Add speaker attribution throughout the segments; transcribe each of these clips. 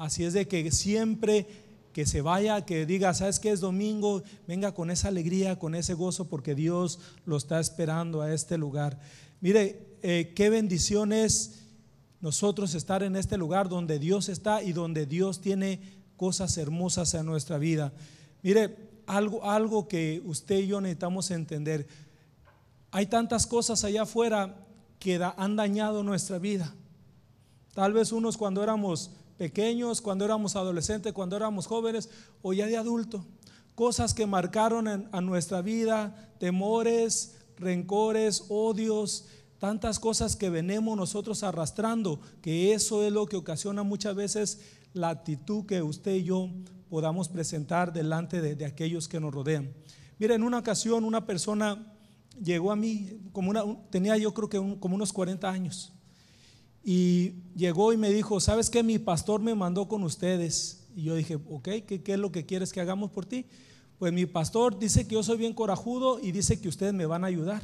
Speaker 1: Así es de que siempre que se vaya, que diga, ¿sabes qué es domingo? Venga con esa alegría, con ese gozo, porque Dios lo está esperando a este lugar. Mire, eh, qué bendición es nosotros estar en este lugar donde Dios está y donde Dios tiene cosas hermosas en nuestra vida. Mire, algo, algo que usted y yo necesitamos entender. Hay tantas cosas allá afuera que han dañado nuestra vida. Tal vez unos cuando éramos pequeños, cuando éramos adolescentes, cuando éramos jóvenes o ya de adulto. Cosas que marcaron a nuestra vida, temores, rencores, odios, tantas cosas que venimos nosotros arrastrando, que eso es lo que ocasiona muchas veces la actitud que usted y yo podamos presentar delante de, aquellos que nos rodean. Mira, en una ocasión una persona llegó a mí, como tenía yo creo que como unos 40 años, y llegó y me dijo, ¿sabes qué? Mi pastor me mandó con ustedes. Y yo dije, ok, ¿qué, qué es lo que quieres que hagamos por ti? Pues mi pastor dice que yo soy bien corajudo y dice que ustedes me van a ayudar.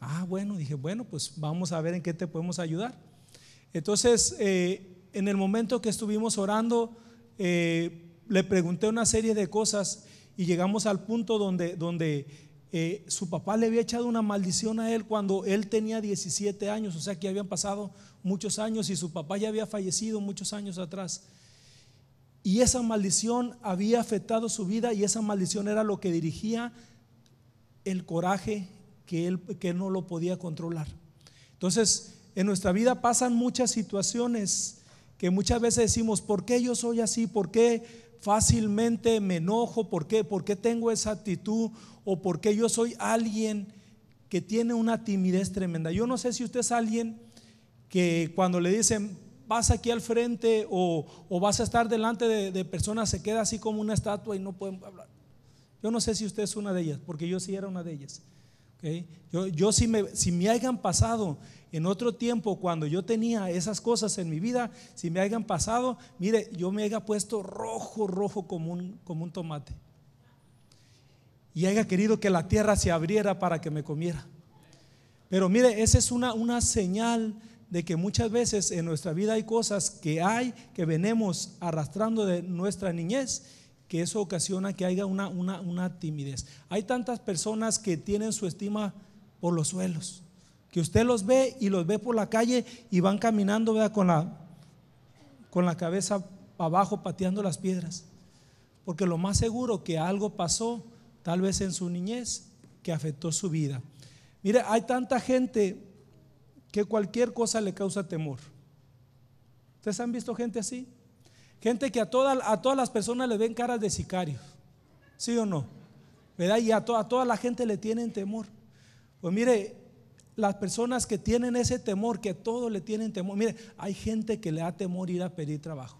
Speaker 1: Ah, bueno, dije, bueno, pues vamos a ver en qué te podemos ayudar. Entonces, eh, en el momento que estuvimos orando, eh, le pregunté una serie de cosas y llegamos al punto donde, donde eh, su papá le había echado una maldición a él cuando él tenía 17 años, o sea que habían pasado muchos años y su papá ya había fallecido muchos años atrás. Y esa maldición había afectado su vida y esa maldición era lo que dirigía el coraje que él, que él no lo podía controlar. Entonces, en nuestra vida pasan muchas situaciones que muchas veces decimos, ¿por qué yo soy así? ¿Por qué? fácilmente me enojo. porque qué? tengo esa actitud? ¿O porque yo soy alguien que tiene una timidez tremenda? Yo no sé si usted es alguien que cuando le dicen vas aquí al frente o, vas a estar delante de, de, personas, se queda así como una estatua y no pueden hablar. Yo no sé si usted es una de ellas, porque yo sí era una de ellas. Yo, yo si, me, si me hayan pasado en otro tiempo, cuando yo tenía esas cosas en mi vida, si me hayan pasado, mire, yo me haya puesto rojo, rojo como un, como un tomate. Y haya querido que la tierra se abriera para que me comiera. Pero mire, esa es una, una señal de que muchas veces en nuestra vida hay cosas que hay, que venimos arrastrando de nuestra niñez que eso ocasiona que haya una, una, una timidez. Hay tantas personas que tienen su estima por los suelos, que usted los ve y los ve por la calle y van caminando ¿verdad? Con, la, con la cabeza abajo pateando las piedras. Porque lo más seguro que algo pasó, tal vez en su niñez, que afectó su vida. Mire, hay tanta gente que cualquier cosa le causa temor. ¿Ustedes han visto gente así? Gente que a, a todas las personas le ven caras de sicario ¿Sí o no? ¿Verdad? Y a, toda la gente le tienen temor. Pues mire, las personas que tienen ese temor, que a todos le tienen temor. Mire, hay gente que le da temor ir a pedir trabajo.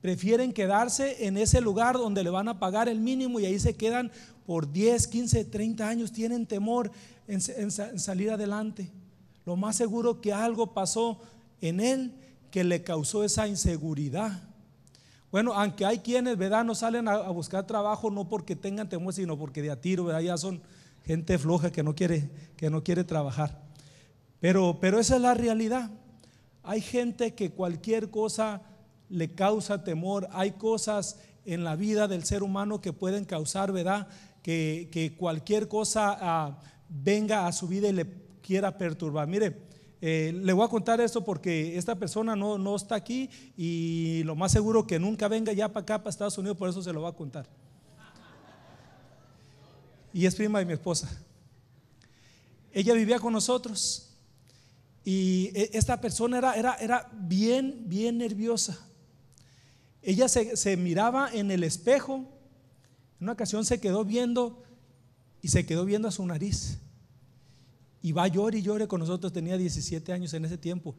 Speaker 1: Prefieren quedarse en ese lugar donde le van a pagar el mínimo y ahí se quedan por 10, 15, 30 años. Tienen temor en salir adelante. Lo más seguro que algo pasó en él que le causó esa inseguridad. Bueno, aunque hay quienes, ¿verdad? No salen a, buscar trabajo no porque tengan temor, sino porque de a tiro, ¿verdad? Ya son gente floja que no quiere, que no quiere trabajar. Pero, pero esa es la realidad. Hay gente que cualquier cosa le causa temor. Hay cosas en la vida del ser humano que pueden causar, ¿verdad? Que, que cualquier cosa ah, venga a su vida y le quiera perturbar. Mire, eh, le voy a contar esto porque esta persona no, está aquí y lo más seguro que nunca venga ya para acá, para Estados Unidos, por eso se lo va a contar. Y es prima de mi esposa. Ella vivía con nosotros y e, esta persona era, era, bien, bien nerviosa. Ella se, se miraba en el espejo, en una ocasión se quedó viendo y se quedó viendo a su nariz. Y va, llorar y llore con nosotros. Tenía 17 años en ese tiempo.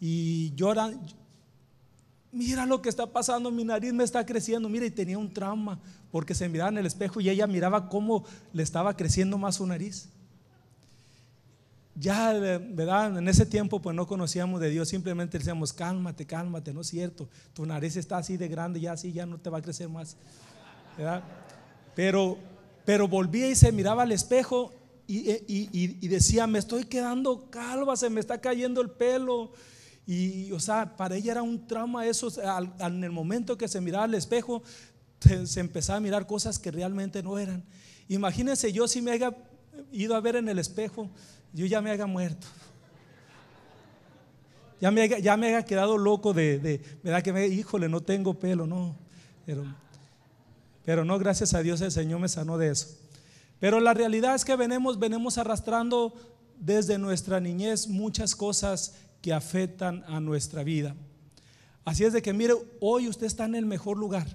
Speaker 1: Y llora. Mira lo que está pasando, mi nariz me está creciendo. Mira, y tenía un trauma porque se miraba en el espejo y ella miraba cómo le estaba creciendo más su nariz. Ya, ¿verdad? En ese tiempo pues no conocíamos de Dios, simplemente decíamos, cálmate, cálmate, no es cierto, tu nariz está así de grande, ya así, ya no te va a crecer más. ¿verdad? Pero, pero volvía y se miraba al espejo eh, y, decía, me estoy quedando calva, se me está cayendo el pelo. Y, o sea, para ella era un trauma eso. en el momento que se miraba al espejo, se, empezaba a mirar cosas que realmente no eran. Imagínense yo si me haya ido a ver en el espejo, yo ya me haya muerto. Ya me, haya, ya me quedado loco de, de ¿verdad? Que me, híjole, no tengo pelo, no. pero no, gracias a Dios el Señor me sanó de eso. Pero la realidad es que venimos, arrastrando desde nuestra niñez muchas cosas que afectan a nuestra vida. Así es de que mire, hoy usted está en el mejor lugar,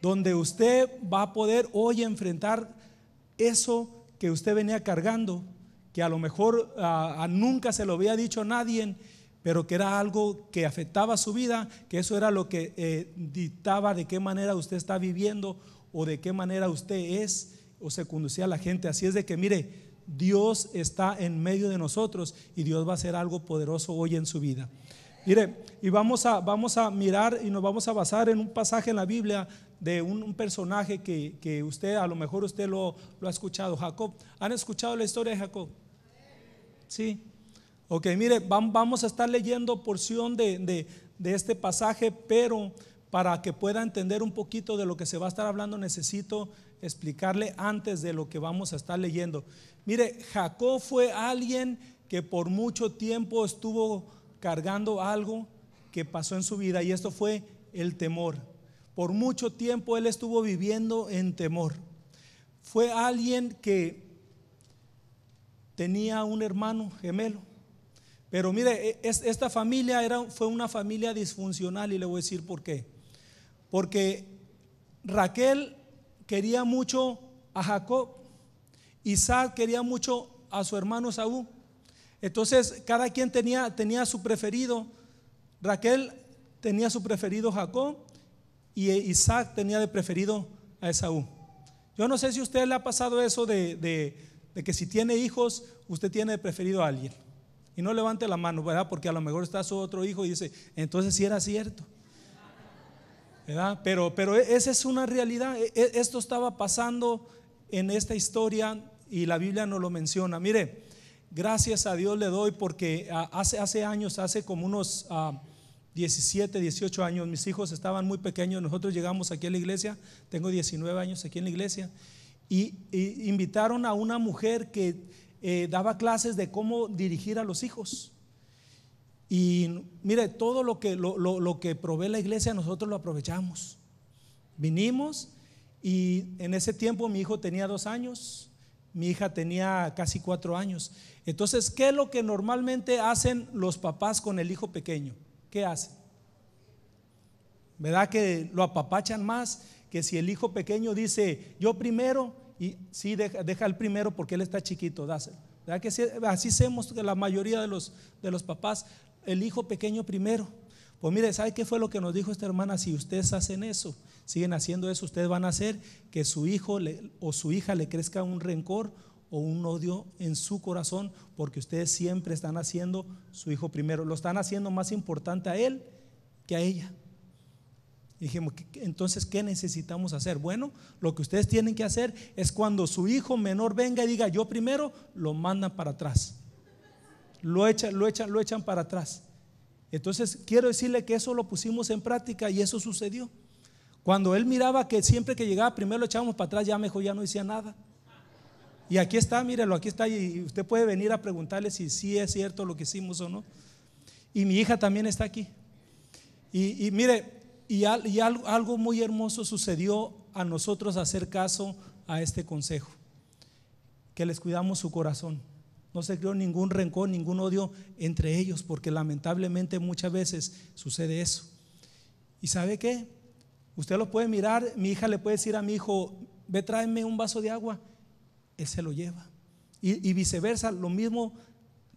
Speaker 1: donde usted va a poder hoy enfrentar eso que usted venía cargando, que a lo mejor ah, ah, nunca se lo había dicho a nadie, pero que era algo que afectaba su vida, que eso era lo que eh, dictaba de qué manera usted está viviendo o de qué manera usted es o se conducía a la gente. Así es de que, mire, Dios está en medio de nosotros y Dios va a hacer algo poderoso hoy en su vida. Mire, y vamos a, vamos a mirar y nos vamos a basar en un pasaje en la Biblia de un, personaje que, usted, a lo mejor usted lo, lo ha escuchado, Jacob. ¿Han escuchado la historia de Jacob? Sí. Ok, mire, vamos a estar leyendo porción de, de este pasaje, pero para que pueda entender un poquito de lo que se va a estar hablando necesito explicarle antes de lo que vamos a estar leyendo. Mire, Jacob fue alguien que por mucho tiempo estuvo cargando algo que pasó en su vida y esto fue el temor. Por mucho tiempo él estuvo viviendo en temor. Fue alguien que tenía un hermano gemelo. Pero mire, e-, esta familia era, fue una familia disfuncional y le voy a decir por qué. Porque Raquel quería mucho a Jacob, Isaac quería mucho a su hermano Saúl. Entonces, cada quien tenía, tenía su preferido. Raquel tenía su preferido Jacob y Isaac tenía de preferido a Esaú. Yo no sé si a usted le ha pasado eso de, que si tiene hijos, usted tiene de preferido a alguien. Y no levante la mano, ¿verdad? Porque a lo mejor está su otro hijo y dice, entonces si era cierto. Pero, pero e, esa es una realidad. E, e, esto estaba pasando en esta historia y la Biblia no lo menciona. Mire, gracias a Dios le doy porque hace, hace años, hace como unos 17, ah, 18 años, mis hijos estaban muy pequeños, nosotros llegamos aquí a la iglesia, tengo 19 años aquí en la iglesia, y, invitaron a una mujer que eh, daba clases de cómo dirigir a los hijos. Y mire, todo lo que, lo, que provee la iglesia nosotros lo aprovechamos. Vinimos y en ese tiempo mi hijo tenía dos años, mi hija tenía casi cuatro años. Entonces, ¿qué es lo que normalmente hacen los papás con el hijo pequeño? ¿Qué hacen? ¿Verdad que lo apapachan más que si el hijo pequeño dice, yo primero, y sí, deja, el primero porque él está chiquito, dáselo. ¿Verdad que así, hacemos que la mayoría de los, de los papás? el hijo pequeño primero. Pues mire, ¿sabe qué fue lo que nos dijo esta hermana? Si ustedes hacen eso, siguen haciendo eso, ustedes van a hacer que su hijo o su hija le crezca un rencor o un odio en su corazón, porque ustedes siempre están haciendo su hijo primero, lo están haciendo más importante a él que a ella. dijimos, entonces, ¿qué necesitamos hacer? Bueno, lo que ustedes tienen que hacer es cuando su hijo menor venga y diga yo primero, lo mandan para atrás lo echan, lo echan, lo echan para atrás. Entonces, quiero decirle que eso lo pusimos en práctica y eso sucedió. Cuando él miraba que siempre que llegaba, primero lo echábamos para atrás, ya mejor ya no decía nada. Y aquí está, mírelo aquí está. Y usted puede venir a preguntarle si sí es cierto lo que hicimos o no. Y mi hija también está aquí. Y, mire, y, algo muy hermoso sucedió a nosotros hacer caso a este consejo, que les cuidamos su corazón. No se creó ningún rencor, ningún odio entre ellos, porque lamentablemente muchas veces sucede eso. ¿Y sabe qué? Usted lo puede mirar, mi hija le puede decir a mi hijo, ve tráeme un vaso de agua, él se lo lleva. Y, y viceversa, lo mismo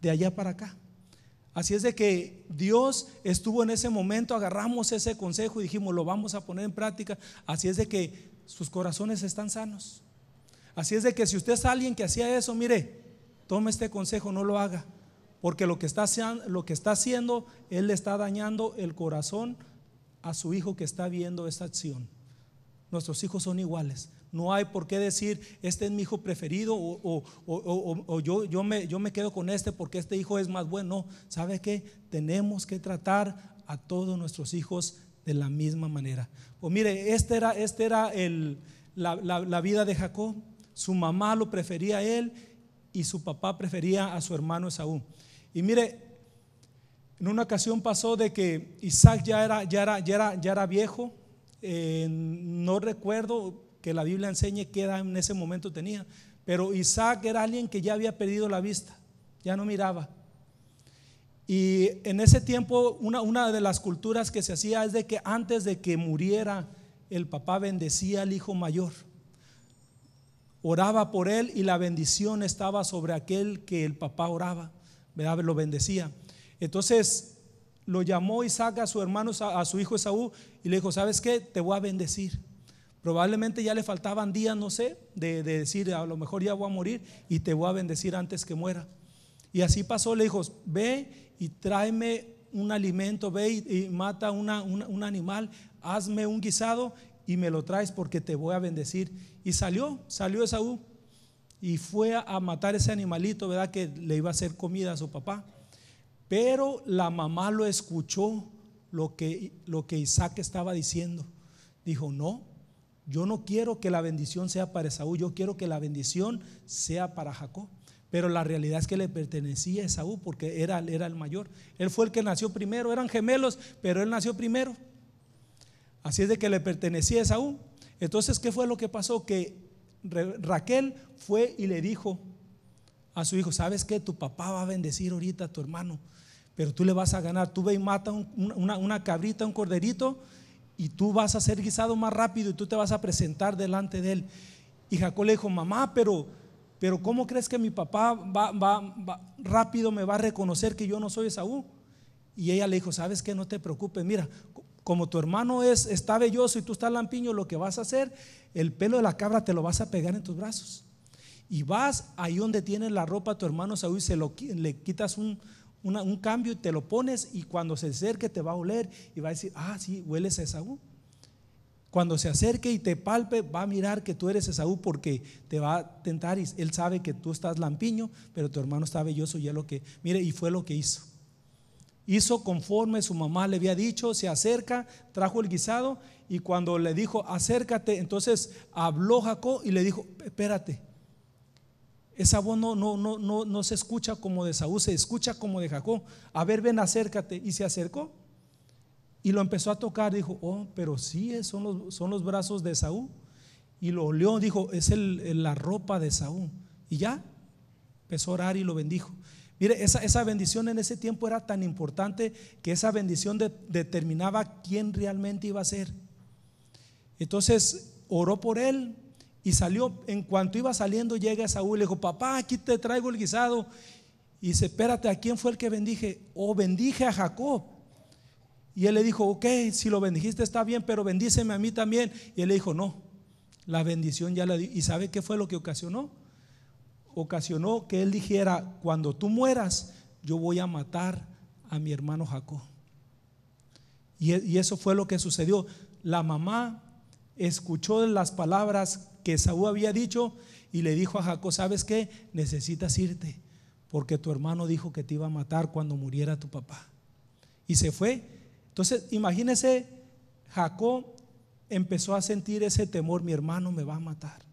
Speaker 1: de allá para acá. Así es de que Dios estuvo en ese momento, agarramos ese consejo y dijimos, lo vamos a poner en práctica. Así es de que sus corazones están sanos. Así es de que si usted es alguien que hacía eso, mire, tome este consejo, no lo haga, porque lo que está, haciendo, él le está dañando el corazón a su hijo que está viendo esta acción. Nuestros hijos son iguales. No hay por qué decir, este es mi hijo preferido o, yo, yo, me, yo me quedo con este porque este hijo es más bueno. ¿sabe qué? Tenemos que tratar a todos nuestros hijos de la misma manera. Pues mire, esta era, este era la, la vida de Jacob. Su mamá lo prefería a él y su papá prefería a su hermano Esaú. Y mire, en una ocasión pasó de que Isaac ya era, ya era, ya era, ya era viejo, eh, no recuerdo que la Biblia enseñe qué edad en ese momento tenía, pero Isaac era alguien que ya había perdido la vista, ya no miraba. Y en ese tiempo una, una de las culturas que se hacía es de que antes de que muriera, el papá bendecía al hijo mayor oraba por él y la bendición estaba sobre aquel que el papá oraba, ¿verdad? lo bendecía. Entonces lo llamó Isaac a su hermano, a su hijo Esaú, y le dijo, ¿sabes qué? Te voy a bendecir. Probablemente ya le faltaban días, no sé, de, decir, a lo mejor ya voy a morir y te voy a bendecir antes que muera. Y así pasó, le dijo, ve y tráeme un alimento, ve y, mata un animal, hazme un guisado y me lo traes porque te voy a bendecir. Y salió, salió Esaú y fue a matar ese animalito, ¿verdad? Que le iba a hacer comida a su papá. Pero la mamá lo escuchó, lo que, lo que Isaac estaba diciendo. Dijo, no, yo no quiero que la bendición sea para Esaú, yo quiero que la bendición sea para Jacob. Pero la realidad es que le pertenecía a Esaú porque era, era el mayor. Él fue el que nació primero, eran gemelos, pero él nació primero. Así es de que le pertenecía a Esaú. Entonces, ¿qué fue lo que pasó? Que Raquel fue y le dijo a su hijo, ¿sabes qué? Tu papá va a bendecir ahorita a tu hermano, pero tú le vas a ganar. Tú ve y mata una, cabrita, un corderito, y tú vas a ser guisado más rápido y tú te vas a presentar delante de él. Y Jacob le dijo, mamá, pero, pero ¿cómo crees que mi papá va, rápido me va a reconocer que yo no soy Saúl? Y ella le dijo, ¿sabes qué? No te preocupes, mira, como tu hermano es, está velloso y tú estás lampiño, lo que vas a hacer, el pelo de la cabra te lo vas a pegar en tus brazos. Y vas ahí donde tienes la ropa tu hermano Saúl, se lo, le quitas un, cambio y te lo pones y cuando se acerque te va a oler y va a decir, ah, sí, hueles a Saúl Cuando se acerque y te palpe, va a mirar que tú eres Saúl porque te va a tentar y él sabe que tú estás lampiño, pero tu hermano está belloso y es lo que, mire, y fue lo que hizo. Hizo conforme su mamá le había dicho, se acerca, trajo el guisado y cuando le dijo, acércate, entonces habló Jacob y le dijo, espérate, esa voz no, no, no, no, se escucha como de Saúl, se escucha como de Jacob. A ver, ven, acércate. Y se acercó y lo empezó a tocar. Dijo, oh, pero sí, eh, son los, son los brazos de Saúl. Y lo olió, dijo, es la ropa de Saúl. Y ya empezó a orar y lo bendijo. Mire, esa, bendición en ese tiempo era tan importante que esa bendición determinaba quién realmente iba a ser. Entonces oró por él y salió. En cuanto iba saliendo, llega Saúl y le dijo: Papá, aquí te traigo el guisado. Y dice: Espérate, ¿a quién fue el que bendije? O oh, bendije a Jacob. Y él le dijo: Ok, si lo bendijiste está bien, pero bendíceme a mí también. Y él le dijo: No, la bendición ya la dio ¿Y sabe qué fue lo que ocasionó? ocasionó que él dijera, cuando tú mueras, yo voy a matar a mi hermano Jacob. E, y, eso fue lo que sucedió. La mamá escuchó las palabras que Saúl había dicho y le dijo a Jacob, ¿sabes qué? Necesitas irte, porque tu hermano dijo que te iba a matar cuando muriera tu papá. Y se fue. Entonces, imagínese, Jacob empezó a sentir ese temor, mi hermano me va a matar.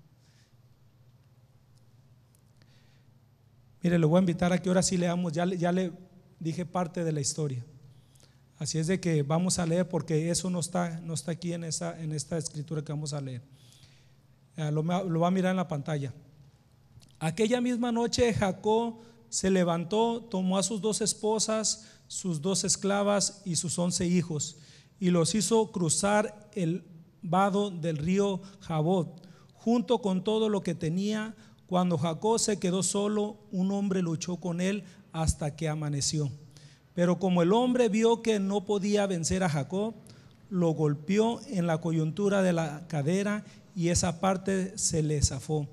Speaker 1: Mire, le voy a invitar a que ahora sí leamos, ya, ya le dije parte de la historia. Así es de que vamos a leer porque eso no está, no está aquí en, esa, en esta escritura que vamos a leer. Ah, lo, va a mirar en la pantalla. Aquella misma noche Jacob se levantó, tomó a sus dos esposas, sus dos esclavas y sus once hijos, y los hizo cruzar el vado del río Jabot, junto con todo lo que tenía cuando Jacob se quedó solo, un hombre luchó con él hasta que amaneció. Pero como el hombre vio que no podía vencer a Jacob, lo golpeó en la coyuntura de la cadera y esa parte se le zafó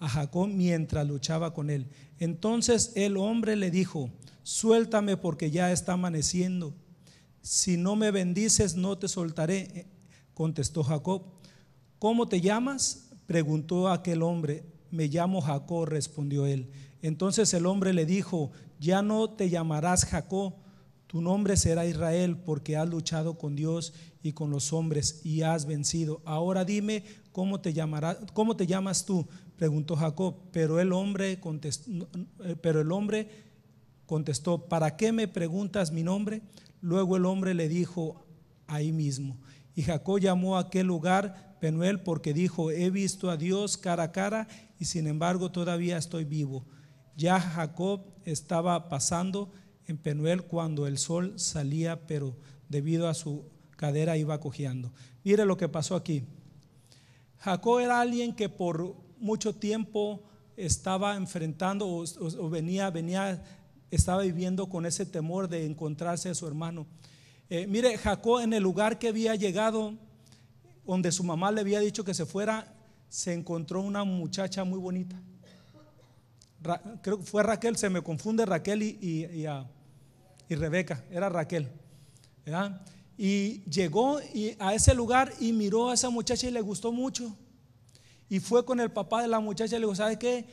Speaker 1: a Jacob mientras luchaba con él. Entonces el hombre le dijo, suéltame porque ya está amaneciendo. Si no me bendices, no te soltaré, contestó Jacob. ¿Cómo te llamas? preguntó aquel hombre. Me llamo Jacob, respondió él. Entonces el hombre le dijo, ya no te llamarás Jacob, tu nombre será Israel, porque has luchado con Dios y con los hombres y has vencido. Ahora dime cómo te llamarás, cómo te llamas tú, preguntó Jacob. Pero el hombre contestó, eh, pero el hombre contestó, ¿para qué me preguntas mi nombre? Luego el hombre le dijo ahí mismo. Y Jacob llamó a aquel lugar Penuel porque dijo, he visto a Dios cara a cara y sin embargo todavía estoy vivo. Ya Jacob estaba pasando en Penuel cuando el sol salía, pero debido a su cadera iba cojeando. Mire lo que pasó aquí. Jacob era alguien que por mucho tiempo estaba enfrentando o, venía, venía, estaba viviendo con ese temor de encontrarse a su hermano. Eh, mire, Jacob en el lugar que había llegado, donde su mamá le había dicho que se fuera, se encontró una muchacha muy bonita. creo que fue Raquel, se me confunde Raquel y, y, Rebeca, era Raquel. Y llegó a ese lugar y miró a esa muchacha y le gustó mucho. Y fue con el papá de la muchacha y le dijo, ¿sabes qué?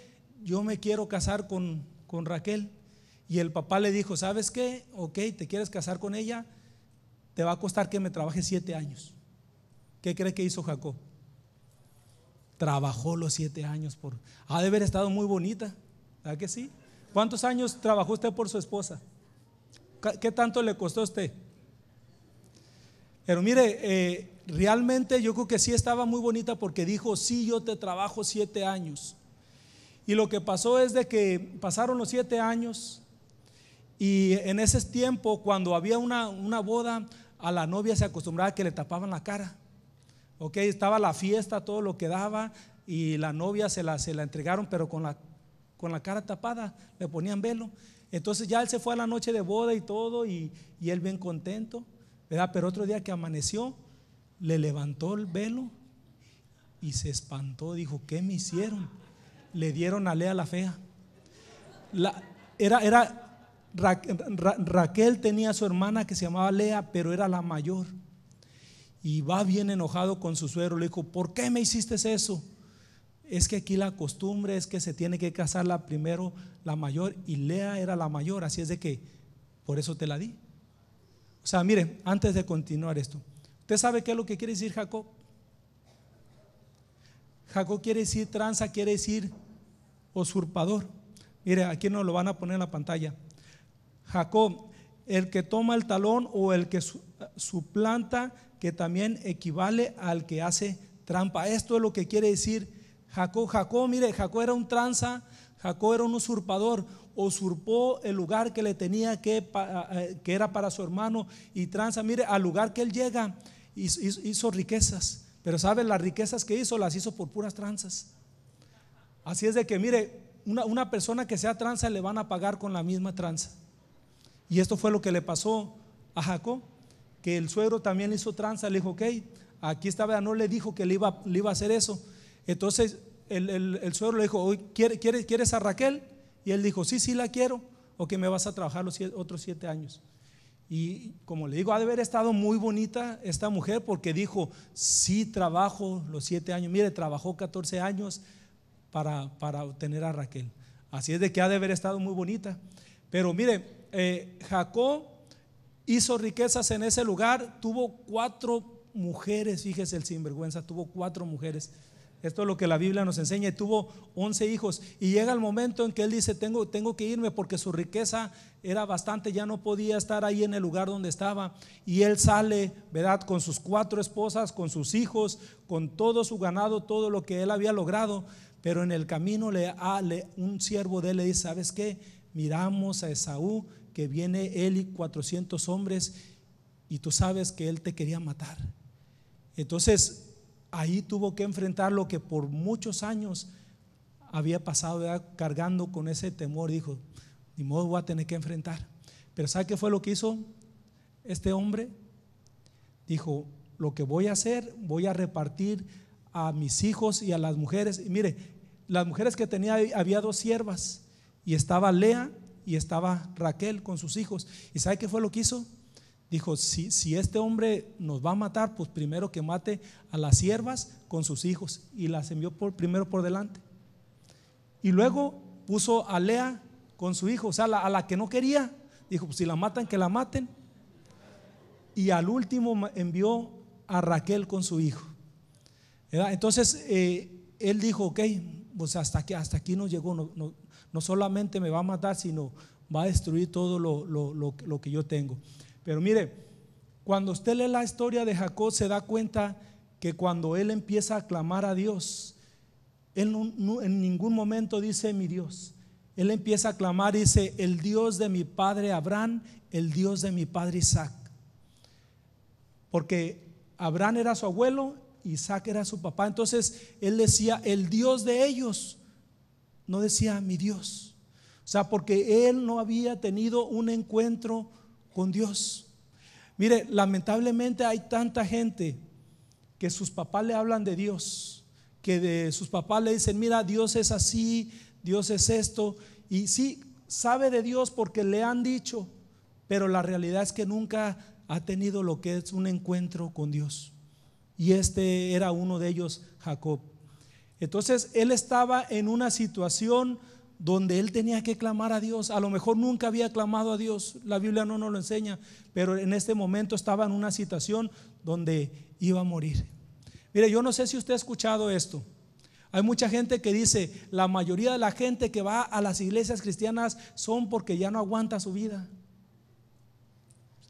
Speaker 1: Yo me quiero casar con, con Raquel. Y el papá le dijo, ¿sabes qué? Ok, te quieres casar con ella, te va a costar que me trabaje siete años. ¿Qué cree que hizo Jacob? Trabajó los siete años por... Ha de haber estado muy bonita, que sí? ¿Cuántos años trabajó usted por su esposa? ¿Qué tanto le costó a usted? Pero mire, eh, realmente yo creo que sí estaba muy bonita porque dijo, sí, yo te trabajo siete años. Y lo que pasó es de que pasaron los siete años y en ese tiempo, cuando había una, una boda, a la novia se acostumbraba a que le tapaban la cara. Ok, estaba la fiesta, todo lo que daba, y la novia se la, se la entregaron, pero con la, con la cara tapada, le ponían velo. Entonces ya él se fue a la noche de boda y todo, y, él bien contento, ¿verdad? Pero otro día que amaneció, le levantó el velo y se espantó, dijo, ¿qué me hicieron? Le dieron a Lea la fea. La, era, era, Raquel tenía a su hermana que se llamaba Lea, pero era la mayor y va bien enojado con su suegro. Le dijo, ¿por qué me hiciste eso? Es que aquí la costumbre es que se tiene que casar la primero la mayor y Lea era la mayor, así es de que por eso te la di. O sea, mire, antes de continuar esto, ¿usted sabe qué es lo que quiere decir Jacob? Jacob quiere decir tranza, quiere decir usurpador. Mire, aquí nos lo van a poner en la pantalla. Jacob, el que toma el talón o el que su, eh, suplanta que también equivale al que hace trampa. Esto es lo que quiere decir Jacob. Jacob, mire, Jacob era un tranza, Jacob era un usurpador, usurpó el lugar que le tenía que, eh, que era para su hermano y tranza, mire, al lugar que él llega hizo, hizo riquezas, pero saben las riquezas que hizo las hizo por puras tranzas. Así es de que, mire, una, una persona que sea tranza le van a pagar con la misma tranza. Y esto fue lo que le pasó a Jacob que el suegro también hizo tranza, le dijo, ok, aquí esta vez no le dijo que le iba, le iba a hacer eso. Entonces el, suegro le dijo, ¿Quiere, quieres a Raquel? Y él dijo, sí, sí la quiero, o que me vas a trabajar los otros siete años. Y como le digo, ha de haber estado muy bonita esta mujer porque dijo, sí trabajo los siete años, mire, trabajó 14 años para, para obtener a Raquel. Así es de que ha de haber estado muy bonita. Pero mire, eh, Jacob hizo riquezas en ese lugar, tuvo cuatro mujeres, fíjese el sinvergüenza, tuvo cuatro mujeres. Esto es lo que la Biblia nos enseña. Y tuvo once hijos. Y llega el momento en que él dice, tengo, tengo que irme porque su riqueza era bastante, ya no podía estar ahí en el lugar donde estaba. Y él sale, ¿verdad? Con sus cuatro esposas, con sus hijos, con todo su ganado, todo lo que él había logrado. Pero en el camino le, un siervo de él le dice, ¿sabes qué? Miramos a Esaú que viene él y 400 hombres y tú sabes que él te quería matar. Entonces, ahí tuvo que enfrentar lo que por muchos años había pasado cargando con ese temor. Dijo, ni modo voy a tener que enfrentar. Pero ¿sabe qué fue lo que hizo este hombre? Dijo, lo que voy a hacer, voy a repartir a mis hijos y a las mujeres. Y mire, las mujeres que tenía había dos siervas y estaba Lea y estaba Raquel con sus hijos. ¿Y sabe qué fue lo que hizo? Dijo, si, este hombre nos va a matar, pues primero que mate a las siervas con sus hijos. Y las envió por, primero por delante. Y luego puso a Lea con su hijo, o sea, a la que no quería. Dijo, pues si la matan, que la maten. Y al último envió a Raquel con su hijo. Entonces, eh, él dijo, ok, pues hasta aquí, hasta aquí nos llegó, no solamente me va a matar, sino va a destruir todo lo, que yo tengo. Pero mire, cuando usted lee la historia de Jacob, se da cuenta que cuando él empieza a clamar a Dios, él en ningún momento dice mi Dios. Él empieza a clamar, y dice, el Dios de mi padre Abraham, el Dios de mi padre Isaac. Porque Abraham era su abuelo, Isaac era su papá. Entonces él decía, el Dios de ellos, no decía mi Dios. O sea, porque él no había tenido un encuentro con Dios. Mire, lamentablemente hay tanta gente que sus papás le hablan de Dios, que de sus papás le dicen, mira, Dios es así, Dios es esto, y sí, sabe de Dios porque le han dicho, pero la realidad es que nunca ha tenido lo que es un encuentro con Dios. Y este era uno de ellos, Jacob. Entonces él estaba en una situación donde él tenía que clamar a Dios. A lo mejor nunca había clamado a Dios, la Biblia no nos lo enseña, pero en este momento estaba en una situación donde iba a morir. Mire, yo no sé si usted ha escuchado esto. Hay mucha gente que dice, la mayoría de la gente que va a las iglesias cristianas son porque ya no aguanta su vida.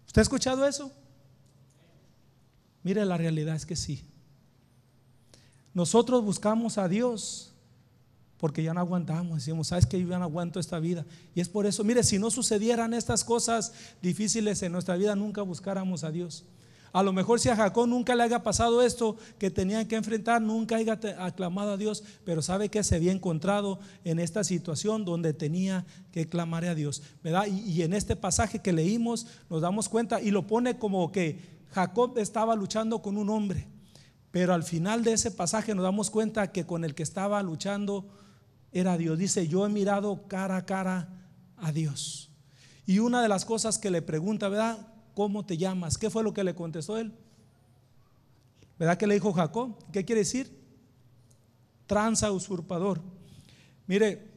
Speaker 1: ¿Usted ha escuchado eso? Mire, la realidad es que sí. Nosotros buscamos a Dios porque ya no aguantamos. Decimos, sabes que yo ya no aguanto esta vida. Y es por eso, mire, si no sucedieran estas cosas difíciles en nuestra vida, nunca buscáramos a Dios. A lo mejor si a Jacob nunca le haya pasado esto que tenían que enfrentar, nunca haya aclamado a Dios, pero sabe que se había encontrado en esta situación donde tenía que clamar a Dios. y en este pasaje que leímos nos damos cuenta y lo pone como que Jacob estaba luchando con un hombre. Pero al final de ese pasaje nos damos cuenta que con el que estaba luchando era Dios. Dice, yo he mirado cara a cara a Dios. Y una de las cosas que le pregunta, ¿verdad? ¿Cómo te llamas? ¿Qué fue lo que le contestó él? ¿Verdad que le dijo Jacob? ¿Qué quiere decir? Tranza usurpador. Mire,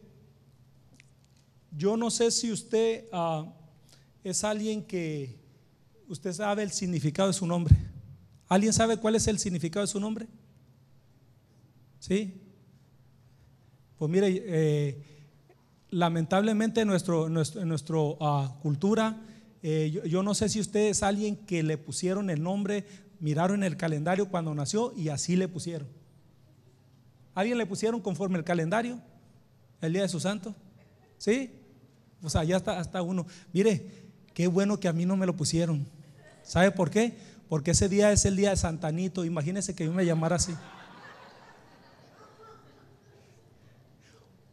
Speaker 1: yo no sé si usted ah, es alguien que usted sabe el significado de su nombre. ¿Alguien sabe cuál es el significado de su nombre? ¿Sí? Pues mire, eh, lamentablemente en nuestra ah, cultura, eh, yo, no sé si ustedes alguien que le pusieron el nombre, miraron el calendario cuando nació y así le pusieron. ¿Alguien le pusieron conforme el calendario? El día de su santo. ¿Sí? O sea, ya está hasta uno. Mire, qué bueno que a mí no me lo pusieron. ¿Sabe por qué? Porque ese día es el día de Santanito. Imagínense que yo me llamara así.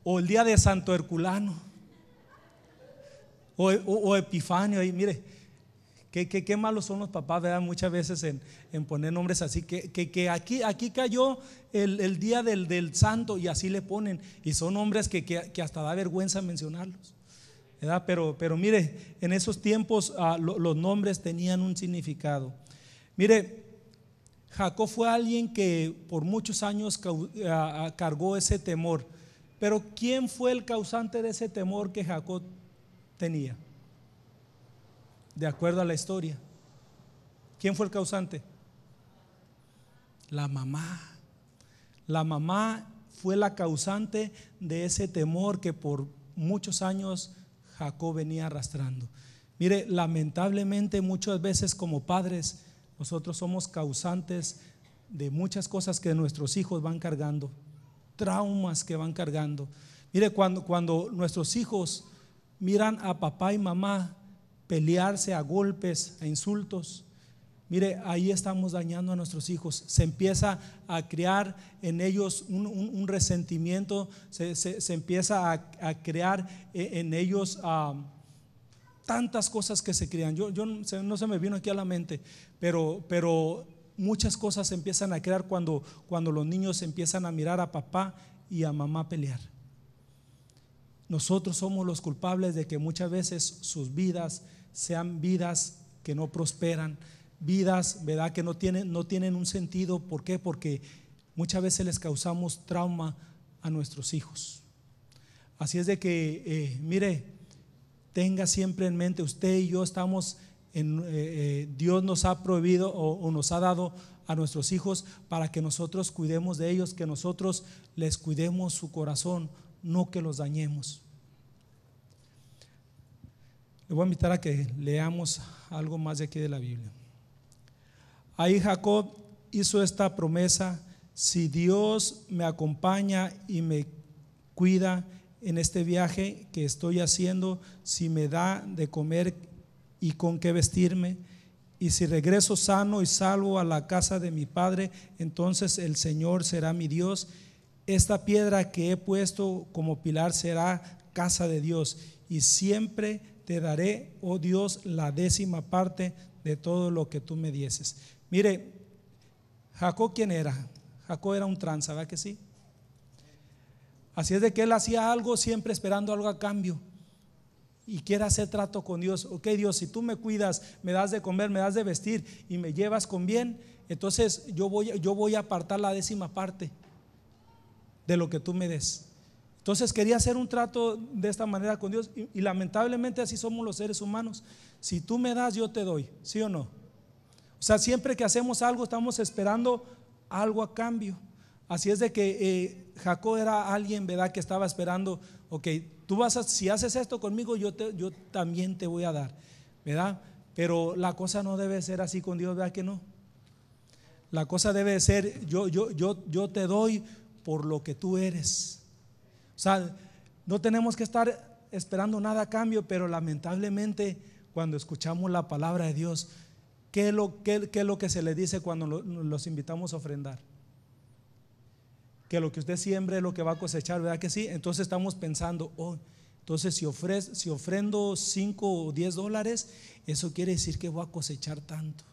Speaker 1: O el día de Santo Herculano. O, Epifanio. Y mire, qué, qué, malos son los papás, ¿verdad? Muchas veces en, poner nombres así. Que, que, aquí, aquí cayó el, día del, santo y así le ponen. Y son nombres que, hasta da vergüenza mencionarlos. Pero, pero, mire, en esos tiempos ah, los nombres tenían un significado. Mire, Jacob fue alguien que por muchos años eh, cargó ese temor. Pero ¿quién fue el causante de ese temor que Jacob tenía? De acuerdo a la historia. ¿Quién fue el causante? La mamá. La mamá fue la causante de ese temor que por muchos años Jacob venía arrastrando. Mire, lamentablemente muchas veces como padres nosotros somos causantes de muchas cosas que nuestros hijos van cargando, traumas que van cargando. Mire, cuando, cuando nuestros hijos miran a papá y mamá pelearse a golpes, a insultos, Mire, ahí estamos dañando a nuestros hijos. Se empieza a crear en ellos un, resentimiento, se, empieza a, crear e, en, ellos a ah, tantas cosas que se crean. Yo, yo no se me vino aquí a la mente, pero, pero muchas cosas se empiezan a crear cuando, cuando los niños empiezan a mirar a papá y a mamá pelear. Nosotros somos los culpables de que muchas veces sus vidas sean vidas que no prosperan, vidas, ¿verdad?, que no tienen, no tienen un sentido. ¿Por qué? Porque muchas veces les causamos trauma a nuestros hijos. Así es de que, eh, mire, tenga siempre en mente, usted y yo estamos en, eh, eh, Dios nos ha prohibido o, o nos ha dado a nuestros hijos para que nosotros cuidemos de ellos, que nosotros les cuidemos su corazón, no que los dañemos. Le voy a invitar a que leamos algo más de aquí de la Biblia. Ahí Jacob hizo esta promesa, si Dios me acompaña y me cuida, en este viaje que estoy haciendo, si me da de comer y con qué vestirme. Y si regreso sano y salvo a la casa de mi Padre, entonces el Señor será mi Dios. Esta piedra que he puesto como pilar será casa de Dios. Y siempre te daré, oh Dios, la décima parte de todo lo que tú me dieses. Mire, Jacob, ¿quién era? Jacob era un tranza, ¿verdad que sí? Así es de que él hacía algo siempre esperando algo a cambio. Y quiere hacer trato con Dios. Ok, Dios, si tú me cuidas, me das de comer, me das de vestir y me llevas con bien, entonces yo voy, yo voy a apartar la décima parte de lo que tú me des. Entonces quería hacer un trato de esta manera con Dios y, lamentablemente así somos los seres humanos. Si tú me das, yo te doy, ¿sí o no? O sea, siempre que hacemos algo estamos esperando algo a cambio. Así es de que eh, Jacob era alguien, ¿verdad?, que estaba esperando, ok, tú vas a, si haces esto conmigo, yo, yo también te voy a dar, ¿verdad? Pero la cosa no debe ser así con Dios, ¿verdad que no? La cosa debe ser, yo, yo, yo, yo te doy por lo que tú eres. O sea, no tenemos que estar esperando nada a cambio, pero lamentablemente cuando escuchamos la palabra de Dios, ¿qué lo, qué, qué es lo que se le dice cuando los invitamos a ofrendar? que lo que usted siembre es lo que va a cosechar, ¿verdad que sí? Entonces estamos pensando, oh, entonces si, ofrezco si ofrendo 5 o 10 dólares, eso quiere decir que voy a cosechar tanto.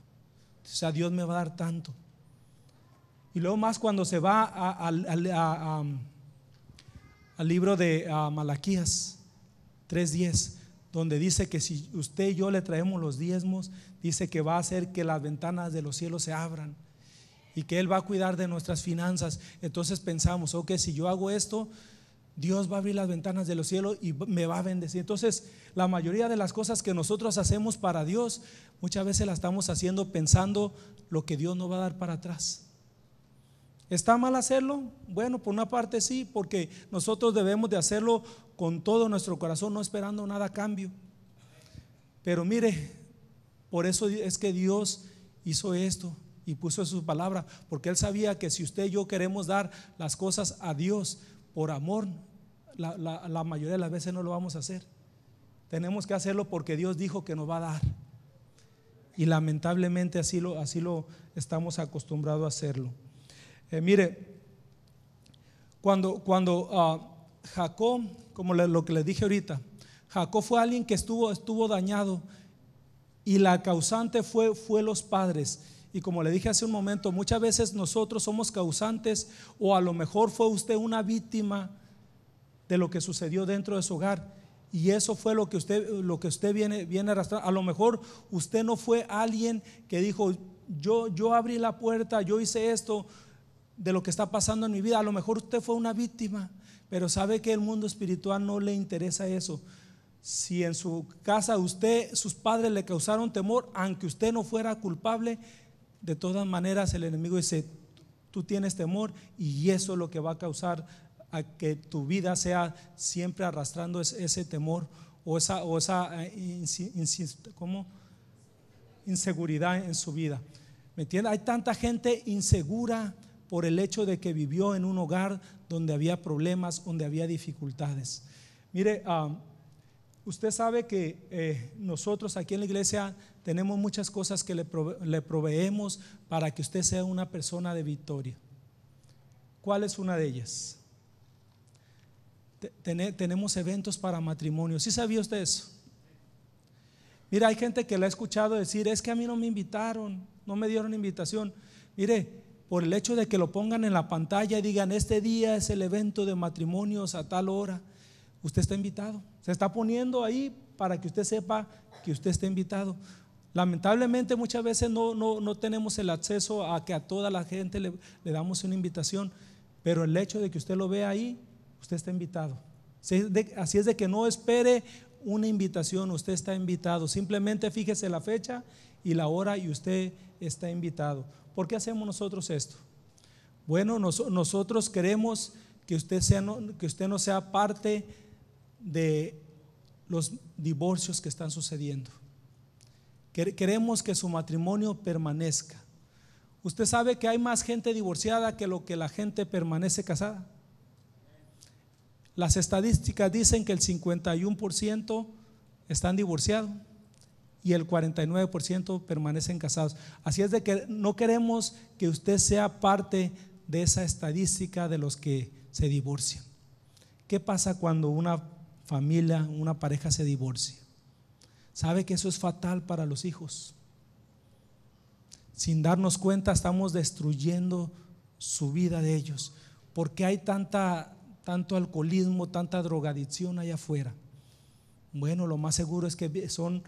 Speaker 1: O sea, Dios me va a dar tanto. Y luego más cuando se va al libro de Malaquías 3.10, donde dice que si usted y yo le traemos los diezmos, dice que va a hacer que las ventanas de los cielos se abran y que Él va a cuidar de nuestras finanzas. Entonces pensamos, ok, si yo hago esto, Dios va a abrir las ventanas de los cielos y me va a bendecir. Entonces, la mayoría de las cosas que nosotros hacemos para Dios, muchas veces las estamos haciendo pensando lo que Dios no va a dar para atrás. ¿Está mal hacerlo? Bueno, por una parte sí, porque nosotros debemos de hacerlo con todo nuestro corazón, no esperando nada a cambio. Pero mire, por eso es que Dios hizo esto, y puso su palabra, porque él sabía que si usted y yo queremos dar las cosas a Dios por amor, la, mayoría de las veces no lo vamos a hacer. Tenemos que hacerlo porque Dios dijo que nos va a dar. Y lamentablemente así lo, así lo estamos acostumbrados a hacerlo. Eh, mire, cuando, cuando ah, Jacob, como lo que le dije ahorita, Jacob fue alguien que estuvo, estuvo dañado y la causante fue, fue los padres. Y como le dije hace un momento, muchas veces nosotros somos causantes o a lo mejor fue usted una víctima de lo que sucedió dentro de su hogar. Y eso fue lo que usted, lo que usted viene, viene arrastrando. A lo mejor usted no fue alguien que dijo, yo, yo abrí la puerta, yo hice esto de lo que está pasando en mi vida. A lo mejor usted fue una víctima, pero sabe que el mundo espiritual no le interesa eso. Si en su casa usted, sus padres le causaron temor, aunque usted no fuera culpable, de todas maneras el enemigo dice, tú tienes temor y eso es lo que va a causar a que tu vida sea siempre arrastrando ese, temor o esa, esa eh, inseguridad en su vida. ¿Me Hay tanta gente insegura por el hecho de que vivió en un hogar donde había problemas, donde había dificultades. Mire, ah, usted sabe que eh, nosotros aquí en la iglesia tenemos muchas cosas que le, proveemos para que usted sea una persona de victoria. ¿Cuál es una de ellas? tenemos eventos para matrimonio. ¿Sí sabía usted eso? Mira, hay gente que la ha escuchado decir, es que a mí no me invitaron, no me dieron invitación. Mire, por el hecho de que lo pongan en la pantalla y digan, este día es el evento de matrimonios a tal hora, usted está invitado. Se está poniendo ahí para que usted sepa que usted está invitado. Lamentablemente muchas veces no, tenemos el acceso a que a toda la gente le, damos una invitación, pero el hecho de que usted lo vea ahí, usted está invitado. Así es de que no espere una invitación, usted está invitado. Simplemente fíjese la fecha y la hora y usted está invitado. ¿Por qué hacemos nosotros esto? Bueno, nosotros queremos que usted, sea, que usted no sea parte de los divorcios que están sucediendo Queremos que su matrimonio permanezca. ¿Usted sabe que hay más gente divorciada que lo que la gente permanece casada? Las estadísticas dicen que el 51% están divorciados y el 49% permanecen casados. Así es de que no queremos que usted sea parte de esa estadística de los que se divorcian. ¿Qué pasa cuando una familia, una pareja se divorcia? ¿Sabe que eso es fatal para los hijos? Sin darnos cuenta estamos destruyendo su vida de ellos. porque hay tanta, tanto alcoholismo, tanta drogadicción allá afuera? Bueno, lo más seguro es que son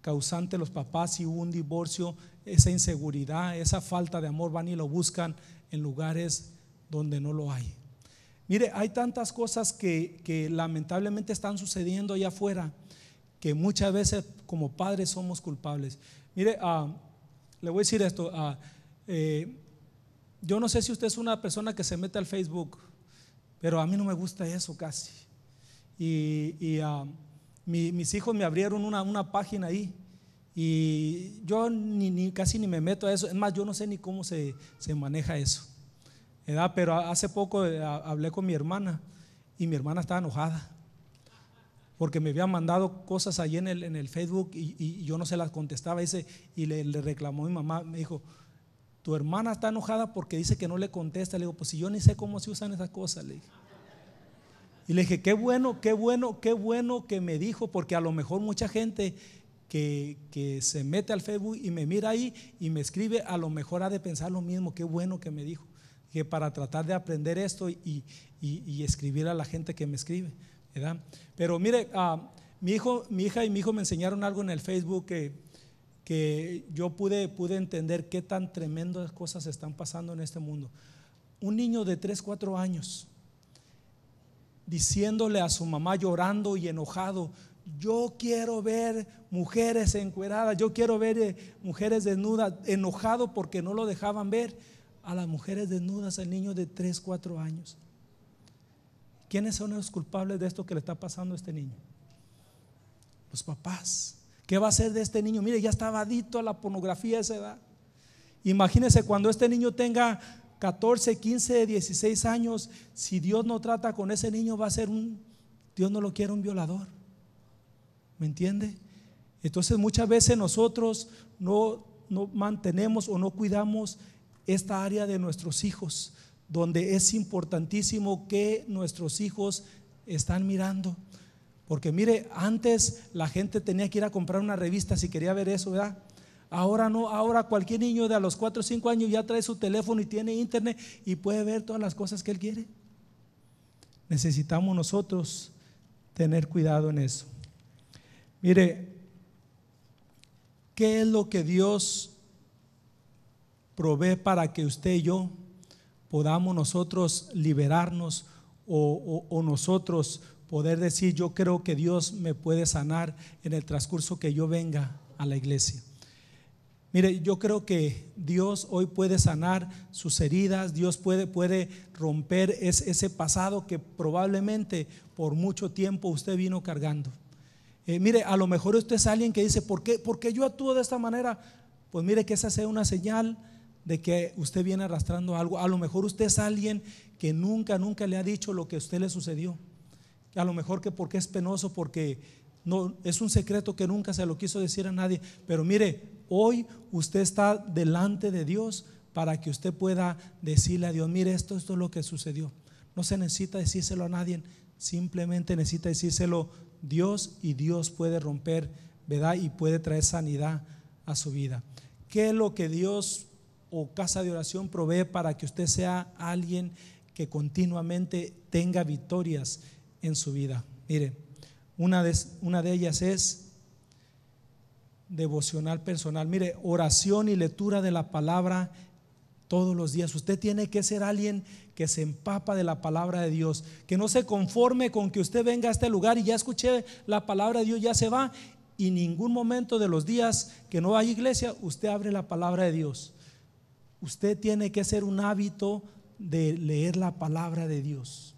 Speaker 1: causantes los papás si hubo un divorcio, esa inseguridad, esa falta de amor, van y lo buscan en lugares donde no lo hay. Mire, hay tantas cosas que, que lamentablemente están sucediendo allá afuera que muchas veces como padres somos culpables. Mire, ah, le voy a decir esto. Ah, eh, yo no sé si usted es una persona que se mete al Facebook, pero a mí no me gusta eso casi. Y, ah, mis hijos me abrieron una, página ahí. Y yo ni, ni, casi ni me meto a eso. Es más, yo no sé ni cómo se, maneja eso. Pero hace poco eh, hablé con mi hermana y mi hermana estaba enojada porque me habían mandado cosas allí en el, en el Facebook y, yo no se las contestaba. Ese, y le, reclamó mi mamá, me dijo, tu hermana está enojada porque dice que no le contesta. Le digo, pues si yo ni sé cómo se usan esas cosas, le dije. Y le dije, qué bueno, qué bueno, qué bueno que me dijo, porque a lo mejor mucha gente que, se mete al Facebook y me mira ahí y me escribe, a lo mejor ha de pensar lo mismo, qué bueno que me dijo, que para tratar de aprender esto y escribir a la gente que me escribe. Pero mire, ah, mi, hijo, mi hija y mi hijo me enseñaron algo en el Facebook que, yo pude, pude entender qué tan tremendas cosas están pasando en este mundo. Un niño de 3, 4 años diciéndole a su mamá llorando y enojado, yo quiero ver mujeres encueradas, yo quiero ver eh, mujeres desnudas, enojado porque no lo dejaban ver a las mujeres desnudas, el niño de 3, 4 años. ¿Quiénes son los culpables de esto que le está pasando a este niño? Los papás. ¿Qué va a hacer de este niño? Mire, ya estaba adicto a la pornografía a esa edad. Imagínense cuando este niño tenga 14, 15, 16 años, si Dios no trata con ese niño va a ser un, Dios no lo quiere un violador. ¿Me entiende? Entonces muchas veces nosotros no, no mantenemos o no cuidamos esta área de nuestros hijos donde es importantísimo que nuestros hijos están mirando. Porque mire, antes la gente tenía que ir a comprar una revista si quería ver eso, ¿verdad? Ahora no, ahora cualquier niño de a los 4 o 5 años ya trae su teléfono y tiene internet y puede ver todas las cosas que él quiere. Necesitamos nosotros tener cuidado en eso. Mire, ¿qué es lo que Dios provee para que usted y yo podamos nosotros liberarnos o, nosotros poder decir, yo creo que Dios me puede sanar en el transcurso que yo venga a la iglesia. Mire, yo creo que Dios hoy puede sanar sus heridas, Dios puede, puede romper ese pasado que probablemente por mucho tiempo usted vino cargando. Eh, mire, a lo mejor usted es alguien que dice, ¿por qué, ¿por qué yo actúo de esta manera? Pues mire que esa sea una señal de que usted viene arrastrando algo. A lo mejor usted es alguien que nunca, nunca le ha dicho lo que a usted le sucedió. A lo mejor que porque es penoso, porque no, es un secreto que nunca se lo quiso decir a nadie. Pero mire, hoy usted está delante de Dios para que usted pueda decirle a Dios, mire, esto, esto es lo que sucedió. No se necesita decírselo a nadie, simplemente necesita decírselo Dios y Dios puede romper, ¿verdad? Y puede traer sanidad a su vida. ¿Qué es lo que Dios o casa de oración provee para que usted sea alguien que continuamente tenga victorias en su vida. Mire, una de, ellas es devocional personal. Mire, oración y lectura de la palabra todos los días. Usted tiene que ser alguien que se empapa de la palabra de Dios, que no se conforme con que usted venga a este lugar y ya escuché la palabra de Dios, ya se va. Y ningún momento de los días que no hay iglesia, usted abre la palabra de Dios. Usted tiene que hacer un hábito de leer la palabra de Dios.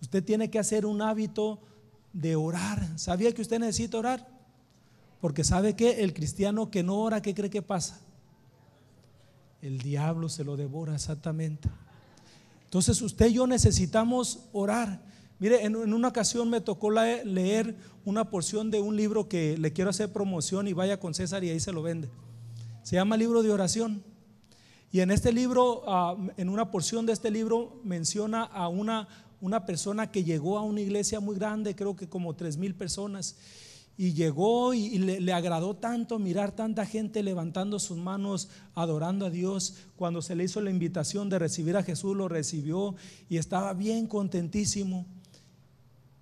Speaker 1: Usted tiene que hacer un hábito de orar. ¿Sabía que usted necesita orar? Porque sabe que el cristiano que no ora, ¿qué cree que pasa? El diablo se lo devora exactamente. Entonces usted y yo necesitamos orar. Mire, en, una ocasión me tocó leer una porción de un libro que le quiero hacer promoción y vaya con César y ahí se lo vende. Se llama libro de oración. Y en este libro, ah, en una porción de este libro, menciona a una, una persona que llegó a una iglesia muy grande, creo que como tres mil personas, y llegó y, le, le, agradó tanto mirar tanta gente levantando sus manos, adorando a Dios. Cuando se le hizo la invitación de recibir a Jesús, lo recibió y estaba bien contentísimo.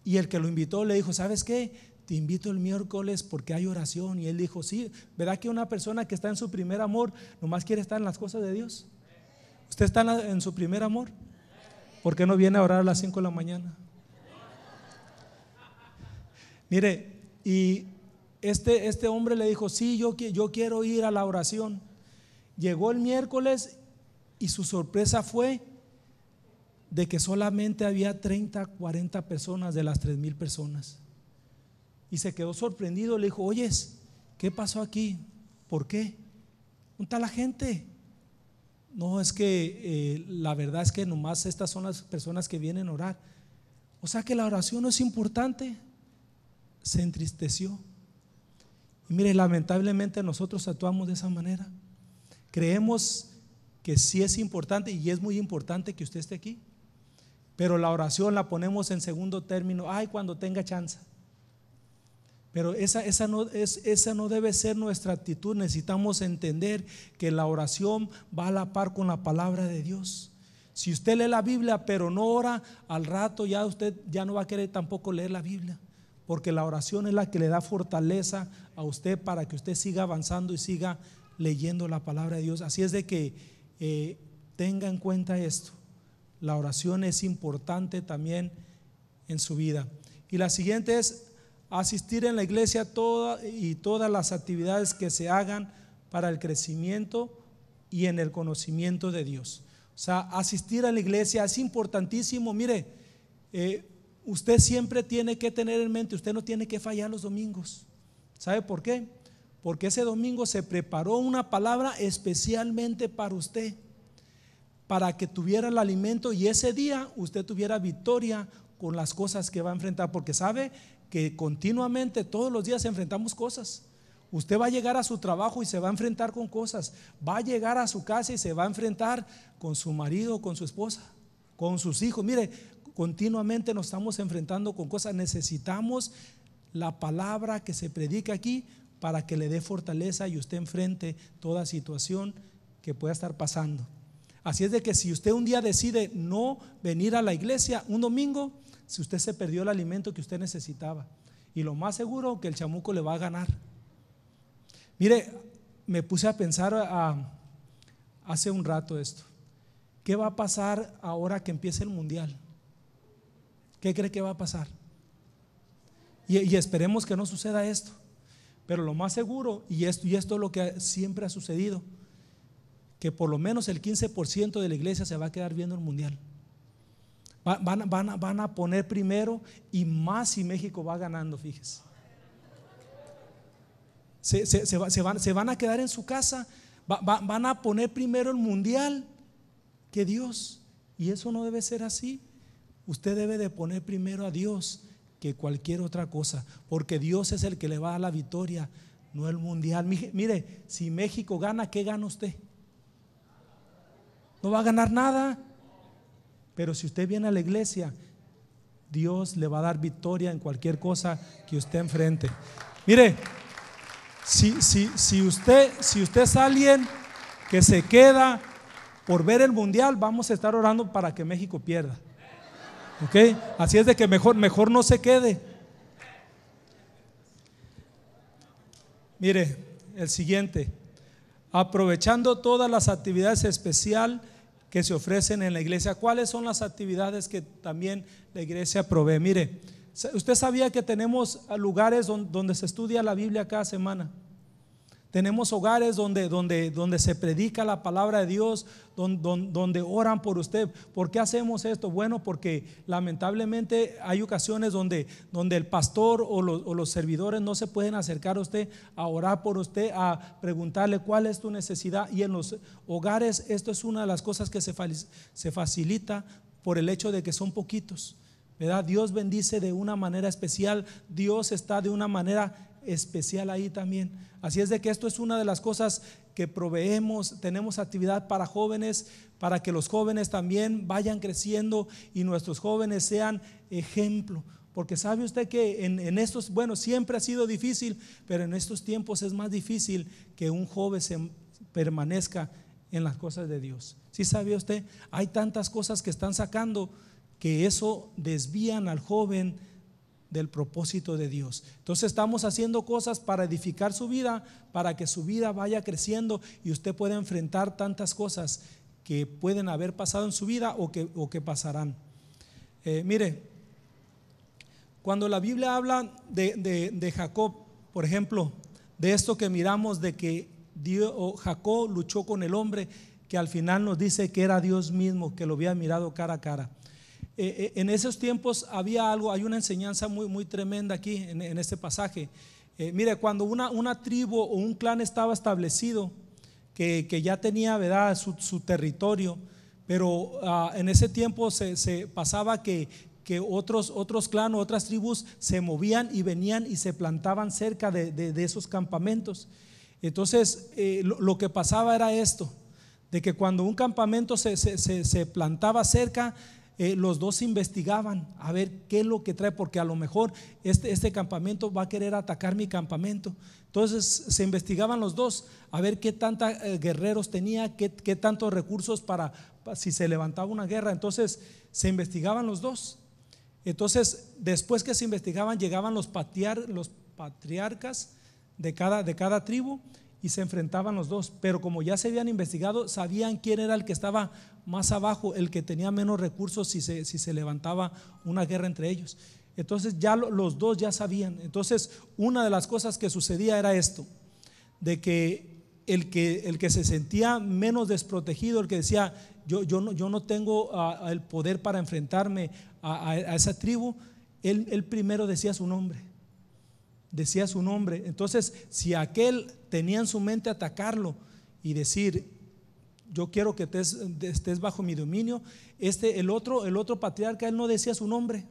Speaker 1: Y el que lo invitó le dijo, ¿sabes qué? te invito el miércoles porque hay oración. Y él dijo, sí, ¿verdad que una persona que está en su primer amor nomás quiere estar en las cosas de Dios? ¿Usted está en su primer amor? ¿Por qué no viene a orar a las 5 de la mañana? Mire, y este, este hombre le dijo, sí, yo, yo quiero ir a la oración. Llegó el miércoles y su sorpresa fue de que solamente había 30, 40 personas de las 3 mil personas y se quedó sorprendido. Le dijo, oyes, ¿qué pasó aquí? ¿Por qué? ¿Un tal la gente? No, es que eh, la verdad es que nomás estas son las personas que vienen a orar. O sea que la oración no es importante. Se entristeció. Y mire, lamentablemente nosotros actuamos de esa manera. Creemos que sí es importante y es muy importante que usted esté aquí. Pero la oración la ponemos en segundo término. Ay, cuando tenga chance. Pero esa, esa, no, es, esa no debe ser nuestra actitud. Necesitamos entender que la oración va a la par con la palabra de Dios. Si usted lee la Biblia pero no ora, al rato ya usted ya no va a querer tampoco leer la Biblia. Porque la oración es la que le da fortaleza a usted para que usted siga avanzando y siga leyendo la palabra de Dios. Así es de que eh, tenga en cuenta esto. La oración es importante también en su vida. Y la siguiente es asistir en la iglesia toda y todas las actividades que se hagan para el crecimiento y en el conocimiento de Dios. O sea, asistir a la iglesia es importantísimo. Mire, eh, usted siempre tiene que tener en mente, usted no tiene que fallar los domingos. ¿Sabe por qué? Porque ese domingo se preparó una palabra especialmente para usted, para que tuviera el alimento y ese día usted tuviera victoria con las cosas que va a enfrentar, porque sabe que continuamente todos los días enfrentamos cosas. Usted va a llegar a su trabajo y se va a enfrentar con cosas. Va a llegar a su casa y se va a enfrentar con su marido, con su esposa, con sus hijos. Mire, continuamente nos estamos enfrentando con cosas. Necesitamos la palabra que se predica aquí para que le dé fortaleza y usted enfrente toda situación que pueda estar pasando. Así es de que si usted un día decide no venir a la iglesia un domingo, si usted se perdió el alimento que usted necesitaba. Y lo más seguro que el chamuco le va a ganar. Mire, me puse a pensar ah, hace un rato esto. ¿Qué va a pasar ahora que empiece el mundial? ¿Qué cree que va a pasar? Y, y esperemos que no suceda esto. Pero lo más seguro, y esto, y esto es lo que siempre ha sucedido, que por lo menos el 15% de la iglesia se va a quedar viendo el mundial. Van, van, a poner primero y más si México va ganando, fíjese. Se, van, a quedar en su casa, van a poner primero el mundial que Dios. Y eso no debe ser así. Usted debe de poner primero a Dios que cualquier otra cosa, porque Dios es el que le va a la victoria, no el mundial. Mire, si México gana, ¿qué gana usted? No va a ganar nada. Pero si usted viene a la iglesia, Dios le va a dar victoria en cualquier cosa que usted enfrente. Mire, si, usted, si usted es alguien que se queda por ver el mundial, vamos a estar orando para que México pierda. ¿Ok? Así es de que mejor, mejor no se quede. Mire, el siguiente. Aprovechando todas las actividades especiales que se ofrecen en la iglesia, cuáles son las actividades que también la iglesia provee. Mire, usted sabía que tenemos lugares donde, se estudia la Biblia cada semana. Tenemos hogares donde, donde, donde se predica la palabra de Dios, donde, donde, oran por usted. ¿Por qué hacemos esto? Bueno, porque lamentablemente hay ocasiones donde, donde el pastor o los, servidores no se pueden acercar a usted a orar por usted, a preguntarle cuál es tu necesidad. Y en los hogares esto es una de las cosas que se, se facilita por el hecho de que son poquitos. ¿verdad? Dios bendice de una manera especial, Dios está de una manera especial ahí también. Así es de que esto es una de las cosas que proveemos, tenemos actividad para jóvenes, para que los jóvenes también vayan creciendo y nuestros jóvenes sean ejemplo. Porque sabe usted que en, estos, bueno, siempre ha sido difícil, pero en estos tiempos es más difícil que un joven se permanezca en las cosas de Dios. Si sabe usted, hay tantas cosas que están sacando que eso desvían al joven del propósito de Dios. Entonces estamos haciendo cosas para edificar su vida, para que su vida vaya creciendo y usted pueda enfrentar tantas cosas que pueden haber pasado en su vida o que, pasarán. Eh, mire, cuando la Biblia habla de, de, Jacob, por ejemplo, de esto que miramos de que Dios, o Jacob luchó con el hombre, que al final nos dice que era Dios mismo, que lo había mirado cara a cara. Eh, eh, en esos tiempos había algo, hay una enseñanza muy, muy tremenda aquí en, este pasaje. Eh, mire, cuando una, una, tribu o un clan estaba establecido, que, ya tenía ¿verdad? Su, territorio, pero ah, en ese tiempo se, pasaba que, otros, otros o otras tribus se movían y venían y se plantaban cerca de, esos campamentos. Entonces, lo, que pasaba era esto, de que cuando un campamento se plantaba cerca, eh, los dos investigaban a ver qué es lo que trae, porque a lo mejor este, este, campamento va a querer atacar mi campamento. Entonces se investigaban los dos a ver qué tantos eh, guerreros tenía, qué, tantos recursos para, si se levantaba una guerra. Entonces se investigaban los dos. Entonces, después que se investigaban, llegaban los, patriar, los patriarcas de de cada tribu y se enfrentaban los dos, pero como ya se habían investigado, sabían quién era el que estaba más abajo, el que tenía menos recursos si se, si se levantaba una guerra entre ellos. Entonces ya los dos ya sabían. Entonces una de las cosas que sucedía era esto, de que el que, el que se sentía menos desprotegido, el que decía, yo, yo, no, yo no tengo ah, el poder para enfrentarme a, esa tribu, él primero decía su nombre decía su nombre. Entonces, si aquel tenía en su mente atacarlo y decir, yo quiero que estés, bajo mi dominio, este, el otro, el otro patriarca, él no decía su nombre.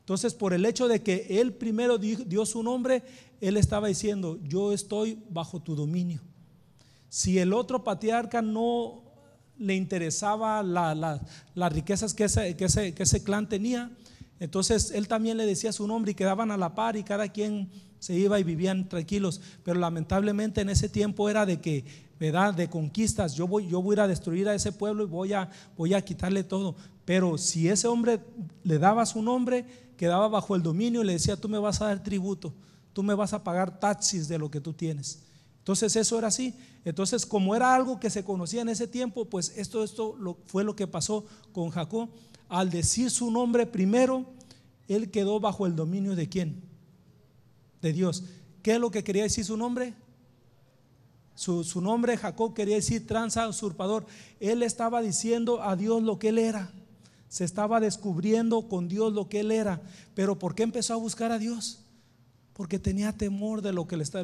Speaker 1: Entonces, por el hecho de que él primero dio, su nombre, él estaba diciendo, yo estoy bajo tu dominio. Si el otro patriarca no le interesaba las riquezas que que ese clan tenía, entonces él también le decía su nombre y quedaban a la par y cada quien se iba y vivían tranquilos. Pero lamentablemente en ese tiempo era de que, ¿verdad? De conquistas. Yo voy, yo voy a ir a destruir a ese pueblo y voy a, voy a quitarle todo. Pero si ese hombre le daba su nombre, quedaba bajo el dominio y le decía, tú me vas a dar tributo, tú me vas a pagar taxis de lo que tú tienes. Entonces eso era así. Entonces como era algo que se conocía en ese tiempo, pues esto, esto fue lo que pasó con Jacob al decir su nombre primero, él quedó bajo el dominio de quién? De Dios. ¿Qué es lo que quería decir su nombre? Su, nombre Jacob quería decir tranza usurpador. Él estaba diciendo a Dios lo que él era. Se estaba descubriendo con Dios lo que él era. Pero ¿por qué empezó a buscar a Dios? porque tenía temor de lo, que de,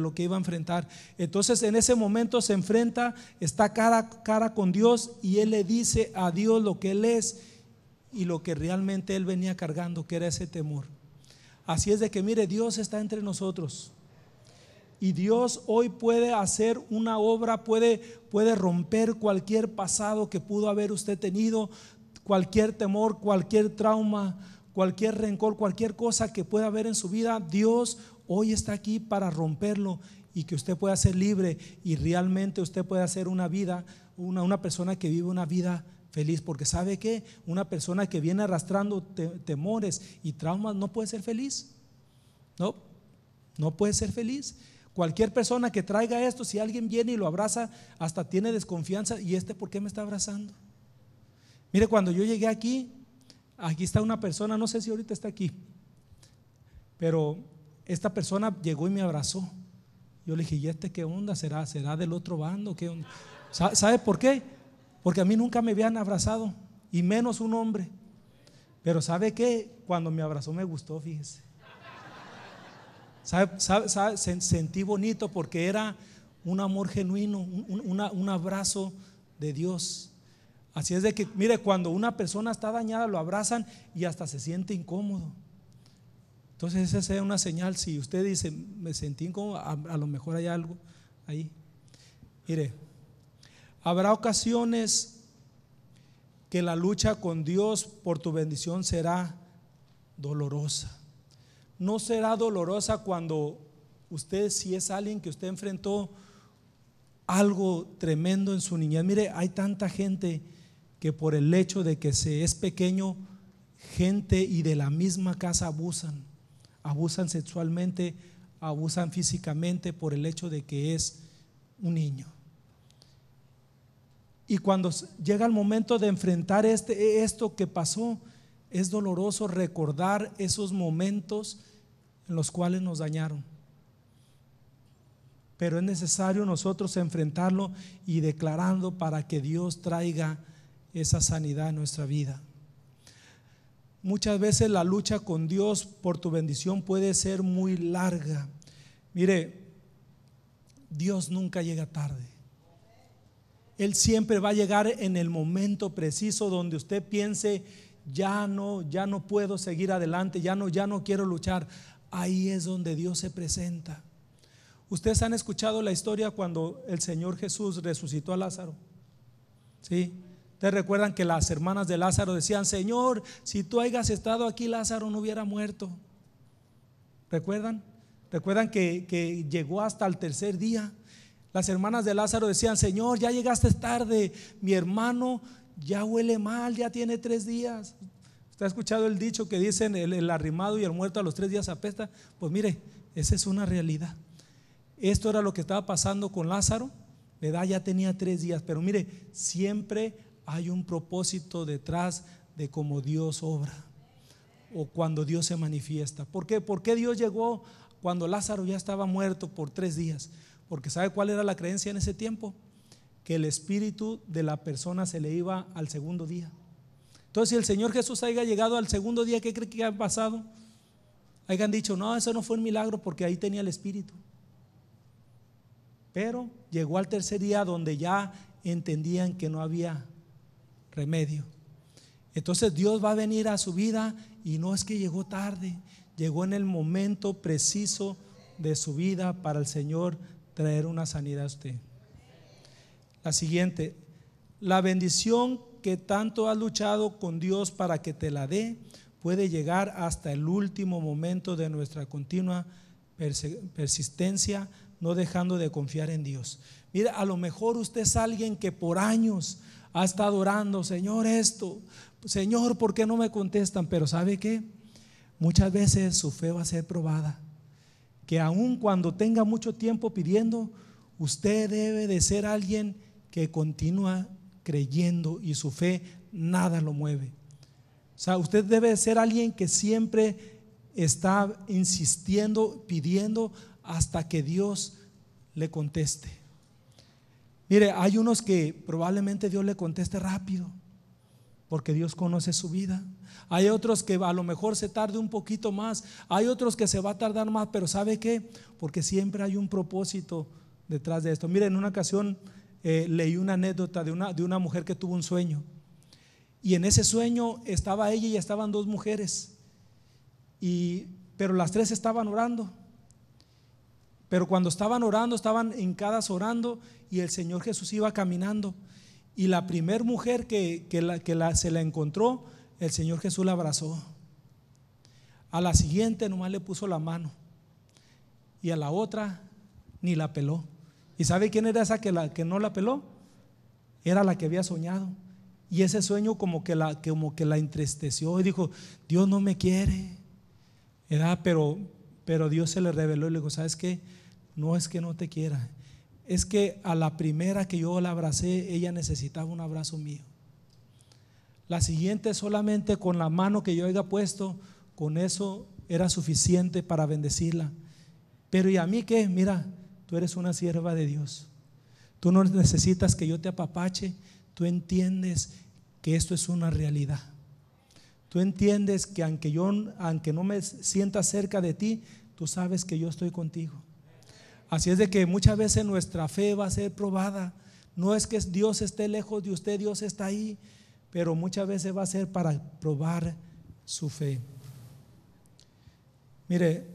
Speaker 1: lo, que iba a enfrentar. Entonces en ese momento se enfrenta, está cara cara con Dios y él le dice a Dios lo que él es y lo que realmente él venía cargando, que era ese temor. Así es de que, mire, Dios está entre nosotros. Y Dios hoy puede hacer una obra, puede, puede romper cualquier pasado que pudo haber usted tenido, cualquier temor, cualquier trauma, cualquier rencor, cualquier cosa que pueda haber en su vida. Dios hoy está aquí para romperlo y que usted pueda ser libre y realmente usted pueda hacer una vida, una, una persona que vive una vida feliz, porque sabe que una persona que viene arrastrando temores y traumas no puede ser feliz. No, no puede ser feliz. Cualquier persona que traiga esto, si alguien viene y lo abraza, hasta tiene desconfianza. ¿Y este por qué me está abrazando? Mire, cuando yo llegué aquí, aquí está una persona, no sé si ahorita está aquí, pero esta persona llegó y me abrazó. Yo le dije, ¿y este qué onda? ¿Será, será del otro bando? ¿Qué ¿Sabe por qué? Porque a mí nunca me habían abrazado, y menos un hombre. Pero ¿sabe qué? Cuando me abrazó me gustó, fíjese. ¿Sabe, Sentí bonito porque era un amor genuino, un, un abrazo de Dios. Así es de que, mire, cuando una persona está dañada, lo abrazan y hasta se siente incómodo. Entonces esa es una señal. Si usted dice, me sentí incómodo, a lo mejor hay algo ahí. Mire, Habrá ocasiones que la lucha con Dios por tu bendición será dolorosa. No será dolorosa cuando usted, si es alguien que usted enfrentó algo tremendo en su niñez. Mire, hay tanta gente que por el hecho de que se es pequeño, gente y de la misma casa abusan. Abusan sexualmente, abusan físicamente por el hecho de que es un niño. Y cuando llega el momento de enfrentar este, e, esto que pasó, es doloroso recordar esos momentos en los cuales nos dañaron. Pero es necesario nosotros enfrentarlo y declarando para que Dios traiga esa sanidad en nuestra vida. Muchas veces la lucha con Dios por tu bendición puede ser muy larga. Mire, Dios nunca llega tarde. Él siempre va a llegar en el momento preciso donde usted piense, ya no, ya no puedo seguir adelante, ya no, ya no quiero luchar. Ahí es donde Dios se presenta. Ustedes han escuchado la historia cuando el Señor Jesús resucitó a Lázaro. ¿Sí? Ustedes recuerdan que las hermanas de Lázaro decían, Señor, si tú hayas estado aquí, Lázaro no hubiera muerto. ¿Recuerdan? ¿Recuerdan que, que llegó hasta el tercer día? Las hermanas de Lázaro decían, Señor, ya llegaste tarde, mi hermano ya huele mal, ya tiene tres días. ¿Usted ha escuchado el dicho que dicen el, arrimado y el muerto a los tres días apesta? Pues mire, esa es una realidad. Esto era lo que estaba pasando con Lázaro, edad Ya tenía tres días, pero mire, siempre hay un propósito detrás de cómo Dios obra o cuando Dios se manifiesta. ¿Por qué? ¿Por qué Dios llegó cuando Lázaro ya estaba muerto por tres días? Porque ¿sabe cuál era la creencia en ese tiempo? Que el espíritu de la persona se le iba al segundo día. Entonces, si el Señor Jesús haya llegado al segundo día, ¿qué cree que ha pasado? Hayan dicho, no, eso no fue un milagro porque ahí tenía el espíritu. Pero llegó al tercer día donde ya entendían que no había remedio. Entonces Dios va a venir a su vida y no es que llegó tarde, llegó en el momento preciso de su vida para el Señor traer una sanidad a usted. La siguiente, la bendición que tanto has luchado con Dios para que te la dé puede llegar hasta el último momento de nuestra continua persistencia, no dejando de confiar en Dios. Mira, a lo mejor usted es alguien que por años ha estado orando, Señor, esto, Señor, ¿por qué no me contestan? Pero ¿sabe qué? Muchas veces su fe va a ser probada que aun cuando tenga mucho tiempo pidiendo, usted debe de ser alguien que continúa creyendo y su fe nada lo mueve. O sea, usted debe de ser alguien que siempre está insistiendo, pidiendo hasta que Dios le conteste. Mire, hay unos que probablemente Dios le conteste rápido porque Dios conoce su vida. Hay otros que a lo mejor se tarde un poquito más, hay otros que se va a tardar más, pero ¿sabe qué? Porque siempre hay un propósito detrás de esto. miren en una ocasión eh, leí una anécdota de una, de una mujer que tuvo un sueño. Y en ese sueño estaba ella y estaban dos mujeres. Y, pero las tres estaban orando. Pero cuando estaban orando, estaban en cada orando y el Señor Jesús iba caminando. Y la primer mujer que, la, que la, se la encontró, el Señor Jesús la abrazó. A la siguiente nomás le puso la mano. Y a la otra ni la peló. ¿Y sabe quién era esa que, la, que no la peló? Era la que había soñado. Y ese sueño como que la, como que la entristeció y dijo, Dios no me quiere. era Pero, pero Dios se le reveló y le dijo, ¿sabes qué? No es que no te quiera, es que a la primera que yo la abracé, ella necesitaba un abrazo mío. La siguiente solamente con la mano que yo haya puesto, con eso era suficiente para bendecirla. Pero ¿y a mí qué? Mira, tú eres una sierva de Dios. Tú no necesitas que yo te apapache, tú entiendes que esto es una realidad. Tú entiendes que aunque yo aunque no me sienta cerca de ti, tú sabes que yo estoy contigo. Así es de que muchas veces nuestra fe va a ser probada. No es que Dios esté lejos de usted, Dios está ahí, pero muchas veces va a ser para probar su fe. Mire,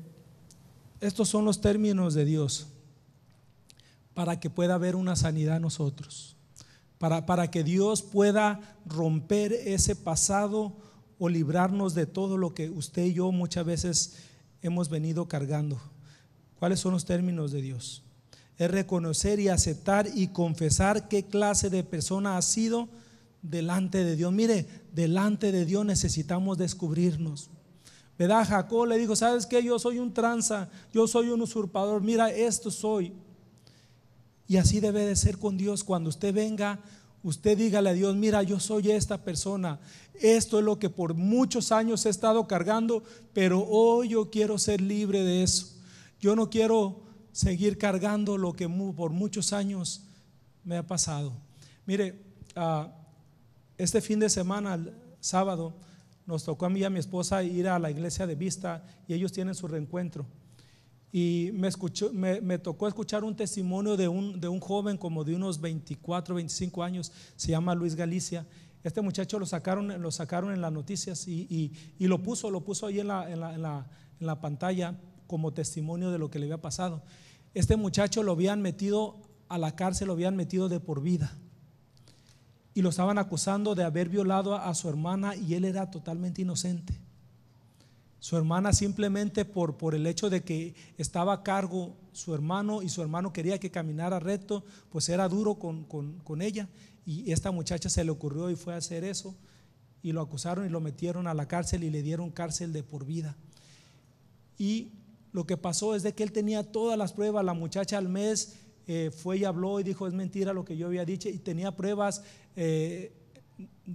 Speaker 1: estos son los términos de Dios para que pueda haber una sanidad en nosotros, para, para que Dios pueda romper ese pasado o librarnos de todo lo que usted y yo muchas veces hemos venido cargando. ¿Cuáles son los términos de Dios? Es reconocer y aceptar y confesar qué clase de persona ha sido delante de Dios. Mire, delante de Dios necesitamos descubrirnos. ¿Verdad? Jacob le dijo, ¿sabes qué? Yo soy un tranza, yo soy un usurpador, mira, esto soy. Y así debe de ser con Dios. Cuando usted venga, usted dígale a Dios, mira, yo soy esta persona. Esto es lo que por muchos años he estado cargando, pero hoy yo quiero ser libre de eso. Yo no quiero seguir cargando lo que por muchos años me ha pasado. Mire, ah, este fin de semana, el sábado, nos tocó a mí y a mi esposa ir a la iglesia de vista y ellos tienen su reencuentro. Y me, tocó escuchar un testimonio de un, de un joven como de unos 24, 25 años, se llama Luis Galicia. Este muchacho lo sacaron, lo sacaron en las noticias y, y, y lo puso, lo puso ahí en la, en la pantalla como testimonio de lo que le había pasado. Este muchacho lo habían metido a la cárcel, lo habían metido de por vida. Y lo estaban acusando de haber violado a su hermana y él era totalmente inocente. Su hermana simplemente por, por el hecho de que estaba a cargo su hermano y su hermano quería que caminara recto, pues era duro con, con ella. Y esta muchacha se le ocurrió y fue a hacer eso. Y lo acusaron y lo metieron a la cárcel y le dieron cárcel de por vida. Y lo que pasó es de que él tenía todas las pruebas. La muchacha al mes eh, fue y habló y dijo, es mentira lo que yo había dicho. Y tenía pruebas eh,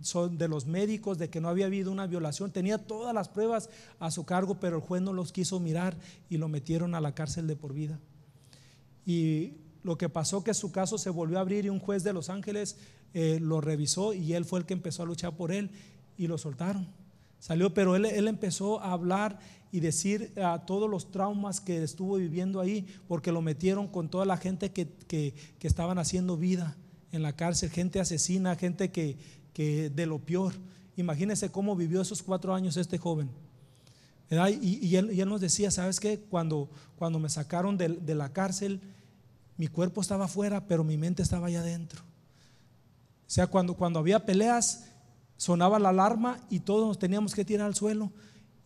Speaker 1: son de los médicos de que no había habido una violación. Tenía todas las pruebas a su cargo, pero el juez no los quiso mirar y lo metieron a la cárcel de por vida. Y lo que pasó que su caso se volvió a abrir y un juez de Los Ángeles eh, lo revisó y él fue el que empezó a luchar por él y lo soltaron. Salió, pero él, él empezó a hablar y decir eh, a todos los traumas que estuvo viviendo ahí, porque lo metieron con toda la gente que, estaban haciendo vida en la cárcel, gente asesina, gente que, de lo peor. Imagínense cómo vivió esos cuatro años este joven. Y, él, nos decía, ¿sabes qué? Cuando, cuando me sacaron de, la cárcel, mi cuerpo estaba afuera, pero mi mente estaba allá adentro. O sea, cuando, cuando había peleas, sonaba la alarma y todos nos teníamos que tirar al suelo.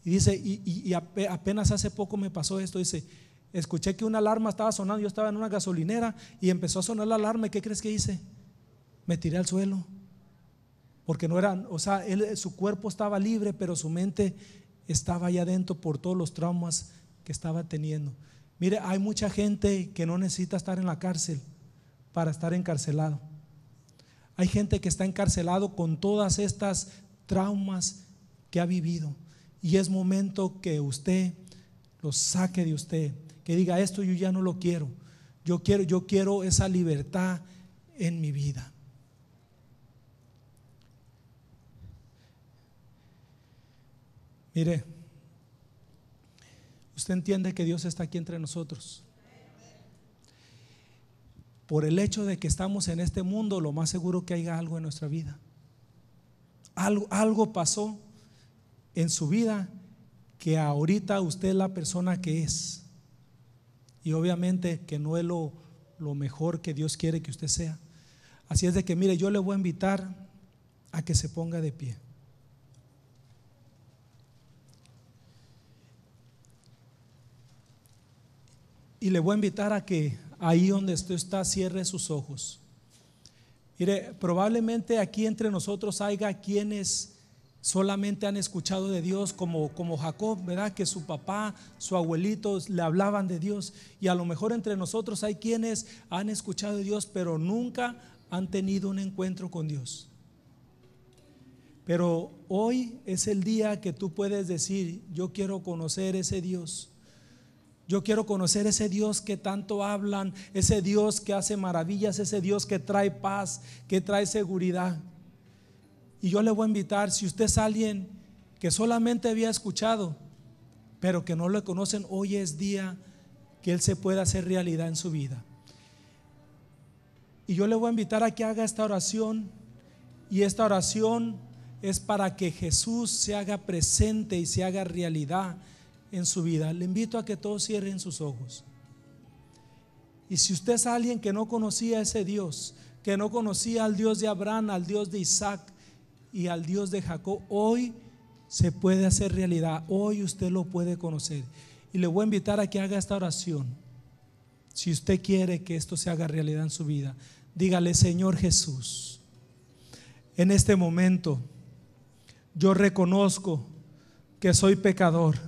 Speaker 1: Y dice, y, apenas hace poco me pasó esto, dice, escuché que una alarma estaba sonando, yo estaba en una gasolinera y empezó a sonar la alarma, qué crees que hice? Me tiré al suelo. Porque no era, o sea, su cuerpo estaba libre, pero su mente estaba allá adentro por todos los traumas que estaba teniendo. Mire, hay mucha gente que no necesita estar en la cárcel para estar encarcelado. Hay gente que está encarcelado con todas estas traumas que ha vivido. Y es momento que usted los saque de usted, que diga esto yo ya no lo quiero. Yo quiero yo quiero esa libertad en mi vida. Mire, usted entiende que Dios está aquí entre nosotros por el hecho de que estamos en este mundo, lo más seguro que haya algo en nuestra vida. Algo, algo pasó en su vida que ahorita usted es la persona que es. Y obviamente que no es lo, lo mejor que Dios quiere que usted sea. Así es de que, mire, yo le voy a invitar a que se ponga de pie. Y le voy a invitar a que Ahí donde esto está, cierre sus ojos. Mire, probablemente aquí entre nosotros haya quienes solamente han escuchado de Dios como, como Jacob, ¿verdad? Que su papá, su abuelito le hablaban de Dios. Y a lo mejor entre nosotros hay quienes han escuchado de Dios, pero nunca han tenido un encuentro con Dios. Pero hoy es el día que tú puedes decir, yo quiero conocer ese Dios yo quiero conocer ese Dios que tanto hablan, ese Dios que hace maravillas, ese Dios que trae paz, que trae seguridad. Y yo le voy a invitar, si usted es alguien que solamente había escuchado, pero que no lo conocen, hoy es día que Él se pueda hacer realidad en su vida. Y yo le voy a invitar a que haga esta oración. Y esta oración es para que Jesús se haga presente y se haga realidad en su vida. Le invito a que todos cierren sus ojos. Y si usted es alguien que no conocía a ese Dios, que no conocía al Dios de Abraham, al Dios de Isaac y al Dios de Jacob, hoy se puede hacer realidad. Hoy usted lo puede conocer. Y le voy a invitar a que haga esta oración. Si usted quiere que esto se haga realidad en su vida, dígale, Señor Jesús, en este momento yo reconozco que soy pecador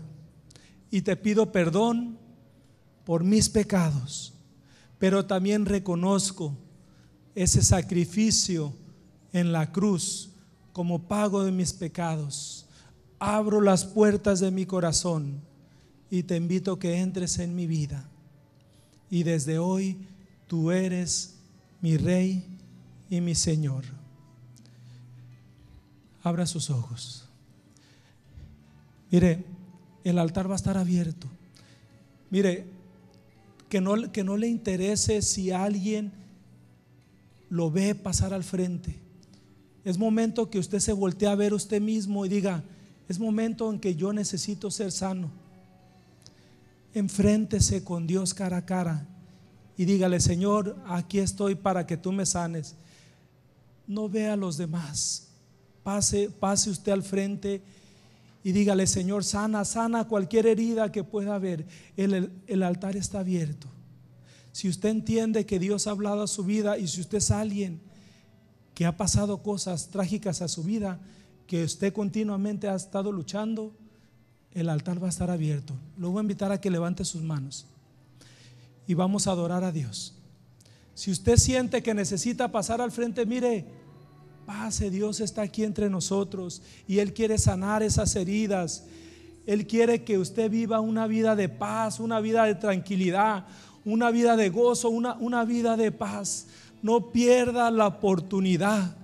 Speaker 1: y te pido perdón por mis pecados, pero también reconozco ese sacrificio en la cruz como pago de mis pecados. Abro las puertas de mi corazón y te invito a que entres en mi vida. Y desde hoy tú eres mi rey y mi Señor. Abra sus ojos. Mire, el altar va a estar abierto. Mire, que no, que no le interese si alguien lo ve pasar al frente. Es momento que usted se voltee a ver usted mismo y diga, es momento en que yo necesito ser sano. Enfréntese con Dios cara a cara y dígale, Señor, aquí estoy para que tú me sanes. No vea a los demás. Pase, pase usted al frente y dígale, Señor, sana, sana cualquier herida que pueda haber. El, altar está abierto. Si usted entiende que Dios ha hablado a su vida y si usted es alguien que ha pasado cosas trágicas a su vida, que usted continuamente ha estado luchando, el altar va a estar abierto. Lo voy a invitar a que levante sus manos y vamos a adorar a Dios. Si usted siente que necesita pasar al frente, mire, pase, Dios está aquí entre nosotros y Él quiere sanar esas heridas. Él quiere que usted viva una vida de paz, una vida de tranquilidad, una vida de gozo, una, una vida de paz. No pierda la oportunidad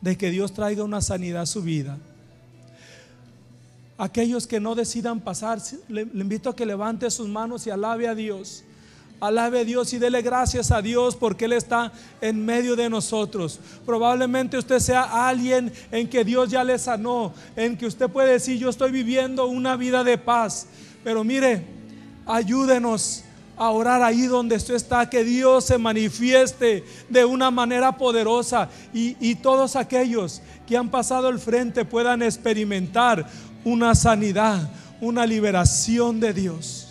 Speaker 1: de que Dios traiga una sanidad a su vida. Aquellos que no decidan pasar, le, le invito a que levante sus manos y alabe a Dios. Alabe a Dios y dele gracias a Dios porque Él está en medio de nosotros. Probablemente usted sea alguien en que Dios ya le sanó, en que usted puede decir, yo estoy viviendo una vida de paz. Pero mire, ayúdenos a orar ahí donde usted está, que Dios se manifieste de una manera poderosa y, y todos aquellos que han pasado el frente puedan experimentar una sanidad, una liberación de Dios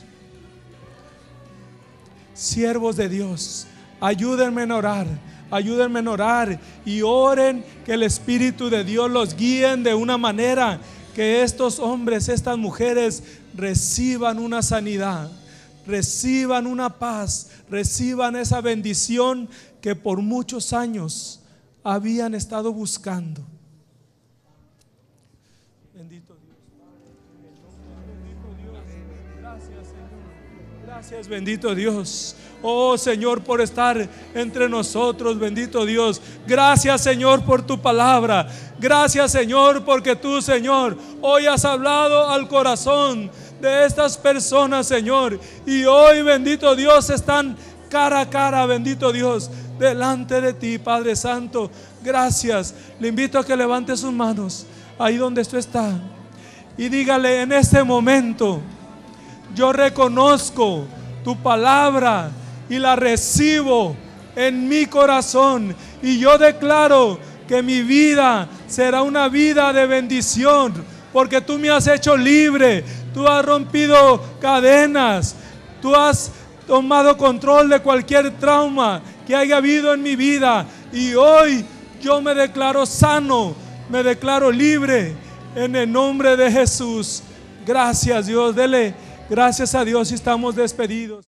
Speaker 1: siervos de Dios, ayúdenme en orar, ayúdenme en orar y oren que el Espíritu de Dios los guíen de una manera que estos hombres, estas mujeres reciban una sanidad, reciban una paz, reciban esa bendición que por muchos años habían estado buscando. Gracias, bendito Dios. Oh Señor, por estar entre nosotros, bendito Dios. Gracias Señor por tu palabra. Gracias Señor porque tú, Señor, hoy has hablado al corazón de estas personas, Señor. Y hoy, bendito Dios, están cara a cara, bendito Dios, delante de ti, Padre Santo. Gracias. Le invito a que levante sus manos ahí donde tú está Y dígale en este momento yo reconozco tu palabra y la recibo en mi corazón. Y yo declaro que mi vida será una vida de bendición, porque tú me has hecho libre, tú has rompido cadenas, tú has tomado control de cualquier trauma que haya habido en mi vida. Y hoy yo me declaro sano, me declaro libre en el nombre de Jesús. Gracias Dios, dele Gracias a Dios estamos despedidos.